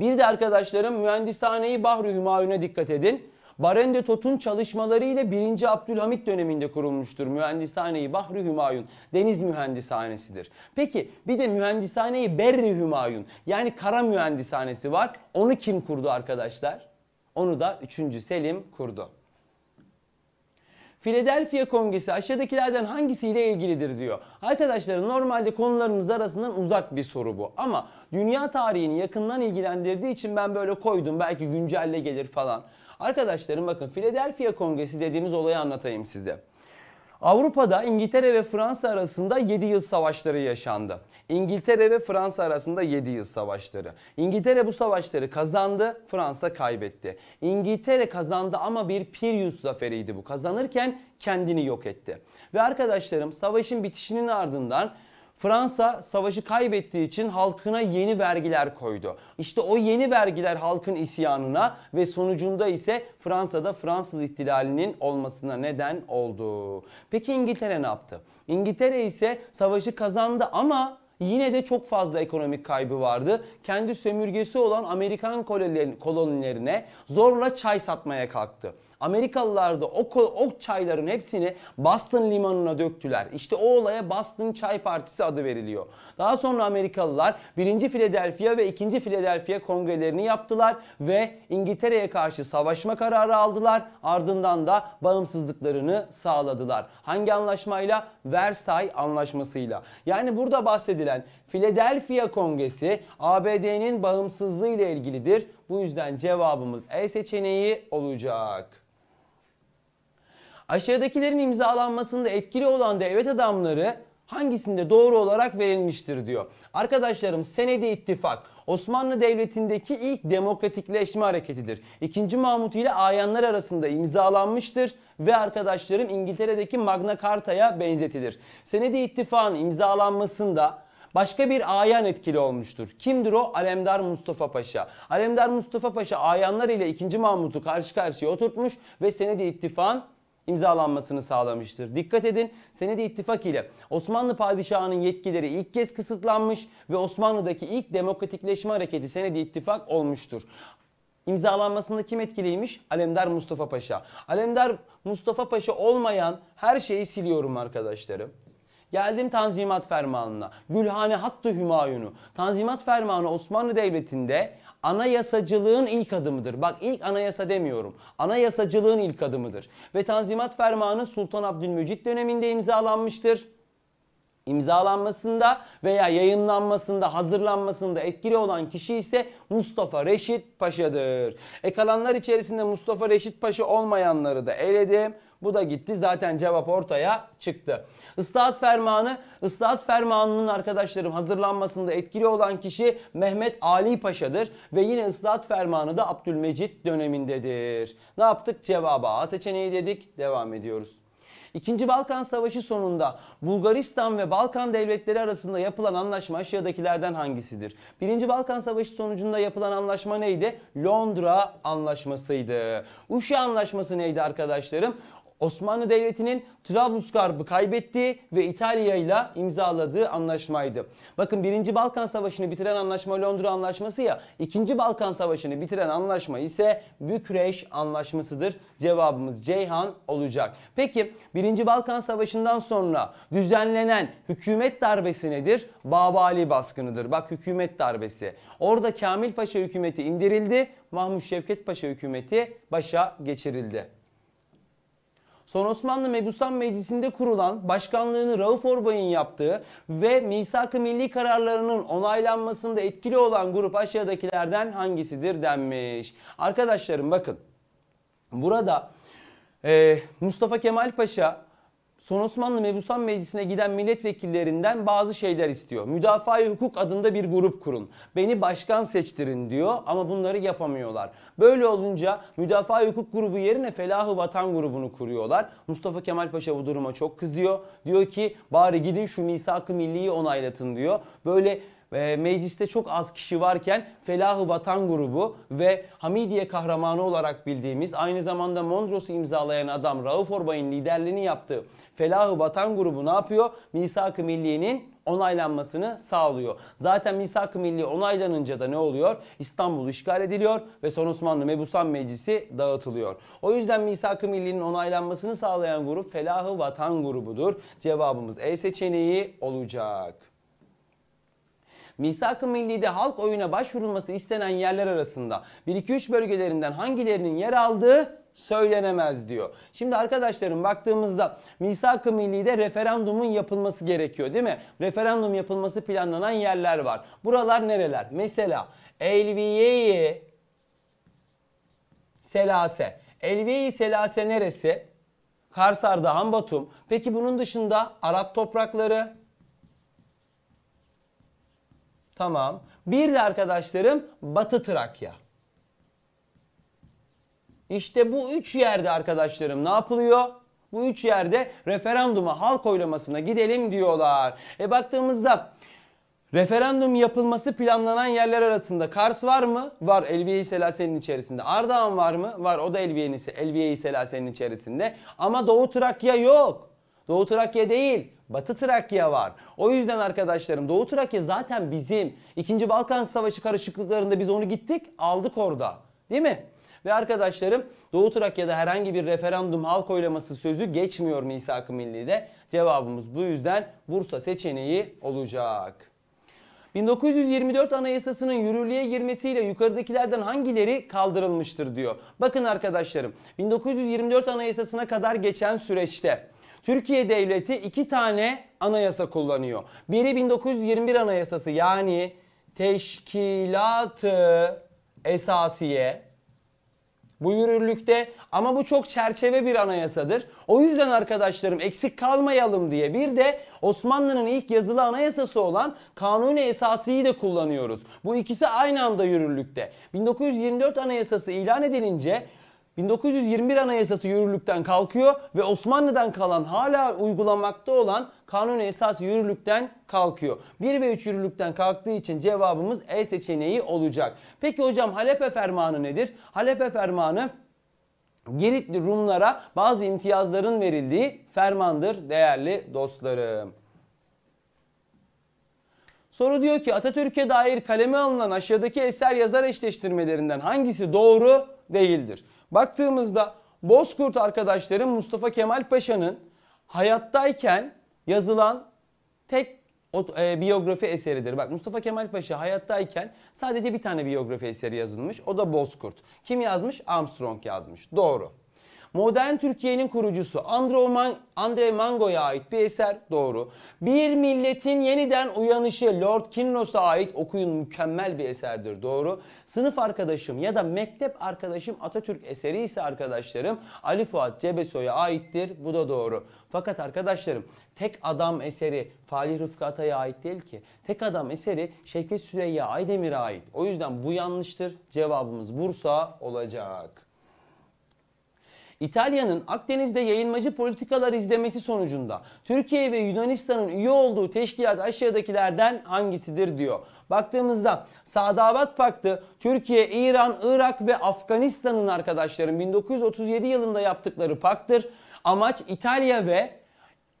Bir de arkadaşlarım Mühendishaneyi Bahri Hümayun'a dikkat edin. Barende Tot'un çalışmaları ile 1. Abdülhamit döneminde kurulmuştur. Mühendishaneyi Bahri Hümayun, deniz mühendishanesidir. Peki bir de mühendishaneyi Berri Hümayun yani kara mühendishanesi var. Onu kim kurdu arkadaşlar? Onu da 3. Selim kurdu. Philadelphia Kongresi aşağıdakilerden hangisiyle ilgilidir diyor. Arkadaşlar normalde konularımız arasından uzak bir soru bu. Ama dünya tarihini yakından ilgilendirdiği için ben böyle koydum. Belki güncelle gelir falan. Arkadaşlarım bakın Philadelphia Kongresi dediğimiz olayı anlatayım size. Avrupa'da İngiltere ve Fransa arasında 7 yıl savaşları yaşandı. İngiltere ve Fransa arasında 7 yıl savaşları. İngiltere bu savaşları kazandı, Fransa kaybetti. İngiltere kazandı ama bir Pirius zaferiydi bu. Kazanırken kendini yok etti. Ve arkadaşlarım savaşın bitişinin ardından Fransa savaşı kaybettiği için halkına yeni vergiler koydu. İşte o yeni vergiler halkın isyanına ve sonucunda ise Fransa'da Fransız ihtilalinin olmasına neden oldu. Peki İngiltere ne yaptı? İngiltere ise savaşı kazandı ama yine de çok fazla ekonomik kaybı vardı. Kendi sömürgesi olan Amerikan kolonilerine zorla çay satmaya kalktı. Amerikalılar da o, o çayların hepsini Boston limanına döktüler. İşte o olaya Boston Çay Partisi adı veriliyor. Daha sonra Amerikalılar 1. Philadelphia ve 2. Philadelphia kongrelerini yaptılar ve İngiltere'ye karşı savaşma kararı aldılar. Ardından da bağımsızlıklarını sağladılar. Hangi anlaşmayla? Versay anlaşmasıyla. Yani burada bahsedilen Philadelphia Kongresi ABD'nin bağımsızlığı ile ilgilidir. Bu yüzden cevabımız E seçeneği olacak. Aşağıdakilerin imzalanmasında etkili olan da evet adamları hangisinde doğru olarak verilmiştir diyor. Arkadaşlarım senedi ittifak Osmanlı Devleti'ndeki ilk demokratikleşme hareketidir. İkinci Mahmut ile ayanlar arasında imzalanmıştır ve arkadaşlarım İngiltere'deki Magna Carta'ya benzetilir. Senedi ittifakın imzalanmasında başka bir ayan etkili olmuştur. Kimdir o? Alemdar Mustafa Paşa. Alemdar Mustafa Paşa ayanlar ile 2. Mahmut'u karşı karşıya oturtmuş ve senedi ittifakın imzalanmasını sağlamıştır. Dikkat edin Senedi ittifak ile Osmanlı padişahının yetkileri ilk kez kısıtlanmış ve Osmanlı'daki ilk demokratikleşme hareketi Senedi ittifak olmuştur. İmzalanmasında kim etkiliymiş? Alemdar Mustafa Paşa. Alemdar Mustafa Paşa olmayan her şeyi siliyorum arkadaşlarım. Geldim Tanzimat Fermanı'na. Gülhane Hattı Hümayun'u. Tanzimat Fermanı Osmanlı Devleti'nde anayasacılığın ilk adımıdır. Bak ilk anayasa demiyorum. Anayasacılığın ilk adımıdır. Ve Tanzimat Fermanı Sultan Abdülmecit döneminde imzalanmıştır İmzalanmasında veya yayınlanmasında, hazırlanmasında etkili olan kişi ise Mustafa Reşit Paşa'dır. E kalanlar içerisinde Mustafa Reşit Paşa olmayanları da eledim. Bu da gitti. Zaten cevap ortaya çıktı. Islahat fermanı, ıslahat fermanının arkadaşlarım hazırlanmasında etkili olan kişi Mehmet Ali Paşa'dır ve yine ıslahat fermanı da Abdülmecit dönemindedir. Ne yaptık? cevaba? A seçeneği dedik. Devam ediyoruz. İkinci Balkan Savaşı sonunda Bulgaristan ve Balkan devletleri arasında yapılan anlaşma aşağıdakilerden hangisidir? Birinci Balkan Savaşı sonucunda yapılan anlaşma neydi? Londra Anlaşması'ydı. Uşa Anlaşması neydi arkadaşlarım? Osmanlı Devleti'nin Trablusgarb'ı kaybettiği ve İtalya ile imzaladığı anlaşmaydı. Bakın 1. Balkan Savaşı'nı bitiren anlaşma Londra Anlaşması ya 2. Balkan Savaşı'nı bitiren anlaşma ise Bükreş Anlaşması'dır. Cevabımız Ceyhan olacak. Peki 1. Balkan Savaşı'ndan sonra düzenlenen hükümet darbesi nedir? Babali baskınıdır. Bak hükümet darbesi. Orada Kamil Paşa hükümeti indirildi. Mahmut Şevket Paşa hükümeti başa geçirildi. Son Osmanlı Mebusan Meclisi'nde kurulan başkanlığını Rauf Orbay'ın yaptığı ve misak-ı milli kararlarının onaylanmasında etkili olan grup aşağıdakilerden hangisidir denmiş. Arkadaşlarım bakın burada e, Mustafa Kemal Paşa Son Osmanlı Mebusan Meclisi'ne giden milletvekillerinden bazı şeyler istiyor. Müdafaa-i hukuk adında bir grup kurun. Beni başkan seçtirin diyor ama bunları yapamıyorlar. Böyle olunca müdafaa-i hukuk grubu yerine Felahı Vatan grubunu kuruyorlar. Mustafa Kemal Paşa bu duruma çok kızıyor. Diyor ki bari gidin şu misak-ı milliyi onaylatın diyor. Böyle e, mecliste çok az kişi varken Felahı Vatan grubu ve Hamidiye kahramanı olarak bildiğimiz aynı zamanda Mondros'u imzalayan adam Rauf Orbay'ın liderliğini yaptığı Felahı Vatan grubu ne yapıyor? Misak-ı Milliye'nin onaylanmasını sağlıyor. Zaten Misak-ı Milli onaylanınca da ne oluyor? İstanbul işgal ediliyor ve son Osmanlı Mebusan Meclisi dağıtılıyor. O yüzden Misak-ı Milli'nin onaylanmasını sağlayan grup Felahı Vatan grubudur. Cevabımız E seçeneği olacak. Misak-ı Milli'de halk oyuna başvurulması istenen yerler arasında 1-2-3 bölgelerinden hangilerinin yer aldığı söylenemez diyor. Şimdi arkadaşlarım baktığımızda Misak-ı Milli'de referandumun yapılması gerekiyor değil mi? Referandum yapılması planlanan yerler var. Buralar nereler? Mesela Elviye-i Selase. Elviye-i Selase neresi? Kars, Ardahan, Batum. Peki bunun dışında Arap toprakları? Tamam. Bir de arkadaşlarım Batı Trakya. İşte bu üç yerde arkadaşlarım ne yapılıyor? Bu üç yerde referanduma, halk oylamasına gidelim diyorlar. E baktığımızda referandum yapılması planlanan yerler arasında Kars var mı? Var. Elviye-i Selase'nin içerisinde. Ardahan var mı? Var. O da Elviye-i Selase'nin içerisinde. Ama Doğu Trakya yok. Doğu Trakya değil. Batı Trakya var. O yüzden arkadaşlarım Doğu Trakya zaten bizim. 2. Balkan Savaşı karışıklıklarında biz onu gittik aldık orada. Değil mi? Ve arkadaşlarım Doğu Trakya'da herhangi bir referandum halk oylaması sözü geçmiyor Misak-ı Milli'de. Cevabımız bu yüzden Bursa seçeneği olacak. 1924 Anayasası'nın yürürlüğe girmesiyle yukarıdakilerden hangileri kaldırılmıştır diyor. Bakın arkadaşlarım 1924 Anayasası'na kadar geçen süreçte Türkiye Devleti iki tane anayasa kullanıyor. Biri 1921 Anayasası yani Teşkilat-ı Esasiye bu yürürlükte ama bu çok çerçeve bir anayasadır. O yüzden arkadaşlarım eksik kalmayalım diye bir de Osmanlı'nın ilk yazılı anayasası olan Kanuni Esası'yı da kullanıyoruz. Bu ikisi aynı anda yürürlükte. 1924 Anayasası ilan edilince 1921 Anayasası yürürlükten kalkıyor ve Osmanlı'dan kalan hala uygulanmakta olan kanun esas yürürlükten kalkıyor. 1 ve 3 yürürlükten kalktığı için cevabımız E seçeneği olacak. Peki hocam Halep'e fermanı nedir? Halep'e fermanı Giritli Rumlara bazı imtiyazların verildiği fermandır değerli dostlarım. Soru diyor ki Atatürk'e dair kaleme alınan aşağıdaki eser yazar eşleştirmelerinden hangisi doğru değildir? Baktığımızda Bozkurt arkadaşlarım Mustafa Kemal Paşa'nın hayattayken yazılan tek e, biyografi eseridir. Bak Mustafa Kemal Paşa hayattayken sadece bir tane biyografi eseri yazılmış. O da Bozkurt. Kim yazmış? Armstrong yazmış. Doğru. Modern Türkiye'nin kurucusu Andre Mango'ya ait bir eser doğru. Bir milletin yeniden uyanışı Lord Kinross'a ait okuyun mükemmel bir eserdir doğru. Sınıf arkadaşım ya da mektep arkadaşım Atatürk eseri ise arkadaşlarım Ali Fuat Cebesoy'a aittir. Bu da doğru. Fakat arkadaşlarım Tek Adam eseri Fali Rıfkı Atay'a ait değil ki. Tek Adam eseri Şevket Süreyya Aydemir'e ait. O yüzden bu yanlıştır. Cevabımız Bursa olacak. İtalya'nın Akdeniz'de yayılmacı politikalar izlemesi sonucunda Türkiye ve Yunanistan'ın üye olduğu teşkilat aşağıdakilerden hangisidir diyor. Baktığımızda Sadabat Paktı Türkiye, İran, Irak ve Afganistan'ın arkadaşların 1937 yılında yaptıkları paktır. Amaç İtalya ve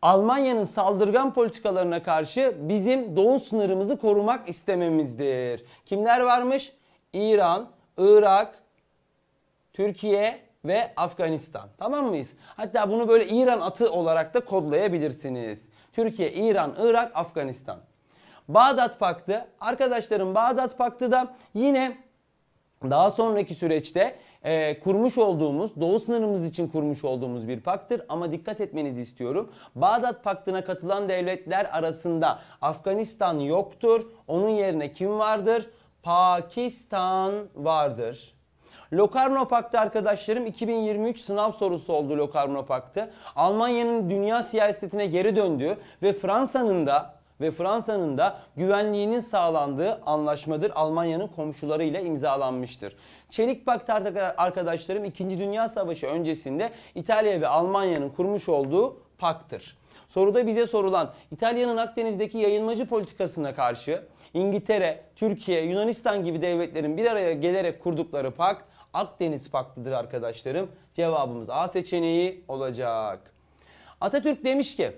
Almanya'nın saldırgan politikalarına karşı bizim doğu sınırımızı korumak istememizdir. Kimler varmış? İran, Irak, Türkiye ve Afganistan. Tamam mıyız? Hatta bunu böyle İran atı olarak da kodlayabilirsiniz. Türkiye, İran, Irak, Afganistan. Bağdat Paktı. Arkadaşlarım Bağdat Paktı da yine daha sonraki süreçte e, kurmuş olduğumuz, doğu sınırımız için kurmuş olduğumuz bir paktır. Ama dikkat etmenizi istiyorum. Bağdat Paktı'na katılan devletler arasında Afganistan yoktur. Onun yerine kim vardır? Pakistan vardır. Locarno Paktı arkadaşlarım 2023 sınav sorusu oldu Locarno Paktı. Almanya'nın dünya siyasetine geri döndüğü ve Fransa'nın da ve Fransa'nın da güvenliğinin sağlandığı anlaşmadır. Almanya'nın komşularıyla imzalanmıştır. Çelik Pakt arkadaşlarım 2. Dünya Savaşı öncesinde İtalya ve Almanya'nın kurmuş olduğu paktır. Soruda bize sorulan İtalya'nın Akdeniz'deki yayılmacı politikasına karşı İngiltere, Türkiye, Yunanistan gibi devletlerin bir araya gelerek kurdukları pakt Akdeniz Paktı'dır arkadaşlarım. Cevabımız A seçeneği olacak. Atatürk demiş ki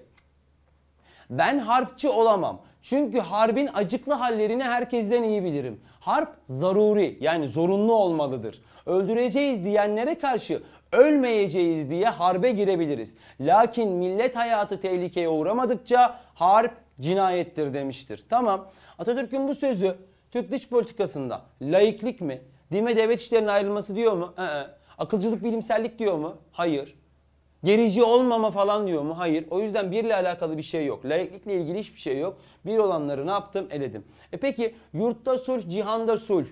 ben harpçı olamam. Çünkü harbin acıklı hallerini herkesten iyi bilirim. Harp zaruri yani zorunlu olmalıdır. Öldüreceğiz diyenlere karşı ölmeyeceğiz diye harbe girebiliriz. Lakin millet hayatı tehlikeye uğramadıkça harp cinayettir demiştir. Tamam Atatürk'ün bu sözü Türk dış politikasında laiklik mi, Din ve devlet işlerinin ayrılması diyor mu? Ee. Akılcılık bilimsellik diyor mu? Hayır. Gerici olmama falan diyor mu? Hayır. O yüzden birle alakalı bir şey yok. Layıklıkla ilgili hiçbir şey yok. Bir olanları ne yaptım? Eledim. E peki yurtta sulh, cihanda sulh.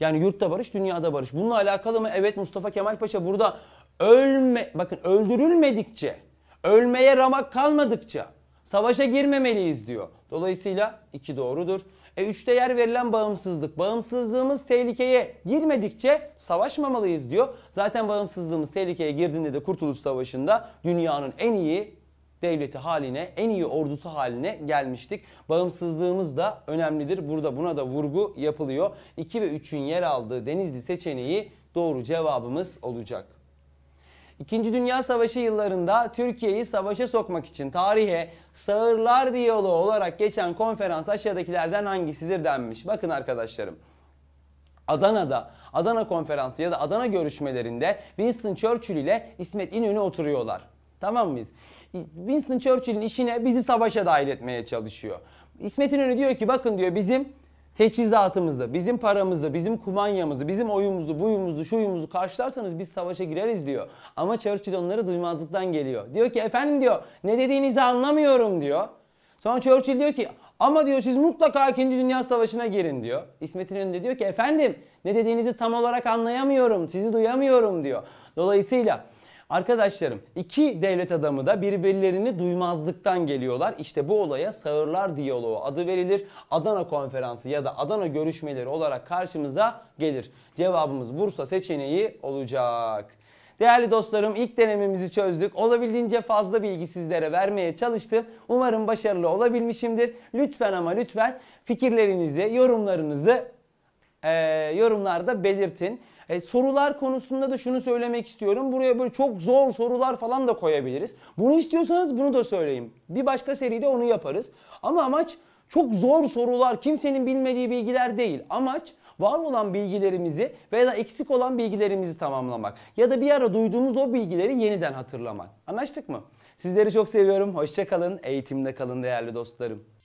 Yani yurtta barış, dünyada barış. Bununla alakalı mı? Evet Mustafa Kemal Paşa burada ölme, bakın öldürülmedikçe, ölmeye ramak kalmadıkça savaşa girmemeliyiz diyor. Dolayısıyla iki doğrudur. E, üçte yer verilen bağımsızlık. Bağımsızlığımız tehlikeye girmedikçe savaşmamalıyız diyor. Zaten bağımsızlığımız tehlikeye girdiğinde de Kurtuluş Savaşı'nda dünyanın en iyi devleti haline, en iyi ordusu haline gelmiştik. Bağımsızlığımız da önemlidir. Burada buna da vurgu yapılıyor. 2 ve 3'ün yer aldığı Denizli seçeneği doğru cevabımız olacak. İkinci Dünya Savaşı yıllarında Türkiye'yi savaşa sokmak için tarihe sağırlar diyaloğu olarak geçen konferans aşağıdakilerden hangisidir denmiş. Bakın arkadaşlarım. Adana'da, Adana konferansı ya da Adana görüşmelerinde Winston Churchill ile İsmet İnönü oturuyorlar. Tamam mıyız? Winston Churchill'in işine bizi savaşa dahil etmeye çalışıyor. İsmet İnönü diyor ki bakın diyor bizim teçhizatımızı, bizim paramızı, bizim kumanyamızı, bizim oyumuzu, buyumuzu, şuyumuzu karşılarsanız biz savaşa gireriz diyor. Ama Churchill onları duymazlıktan geliyor. Diyor ki efendim diyor ne dediğinizi anlamıyorum diyor. Sonra Churchill diyor ki ama diyor siz mutlaka 2. Dünya Savaşı'na girin diyor. İsmet'in önünde diyor ki efendim ne dediğinizi tam olarak anlayamıyorum, sizi duyamıyorum diyor. Dolayısıyla Arkadaşlarım iki devlet adamı da birbirlerini duymazlıktan geliyorlar. İşte bu olaya sağırlar diyaloğu adı verilir. Adana konferansı ya da Adana görüşmeleri olarak karşımıza gelir. Cevabımız Bursa seçeneği olacak. Değerli dostlarım ilk denememizi çözdük. Olabildiğince fazla bilgi sizlere vermeye çalıştım. Umarım başarılı olabilmişimdir. Lütfen ama lütfen fikirlerinizi, yorumlarınızı e, yorumlarda belirtin. E, sorular konusunda da şunu söylemek istiyorum. Buraya böyle çok zor sorular falan da koyabiliriz. Bunu istiyorsanız bunu da söyleyeyim. Bir başka seride onu yaparız. Ama amaç çok zor sorular, kimsenin bilmediği bilgiler değil. Amaç var olan bilgilerimizi veya eksik olan bilgilerimizi tamamlamak ya da bir ara duyduğumuz o bilgileri yeniden hatırlamak. Anlaştık mı? Sizleri çok seviyorum. Hoşça kalın. Eğitimde kalın değerli dostlarım.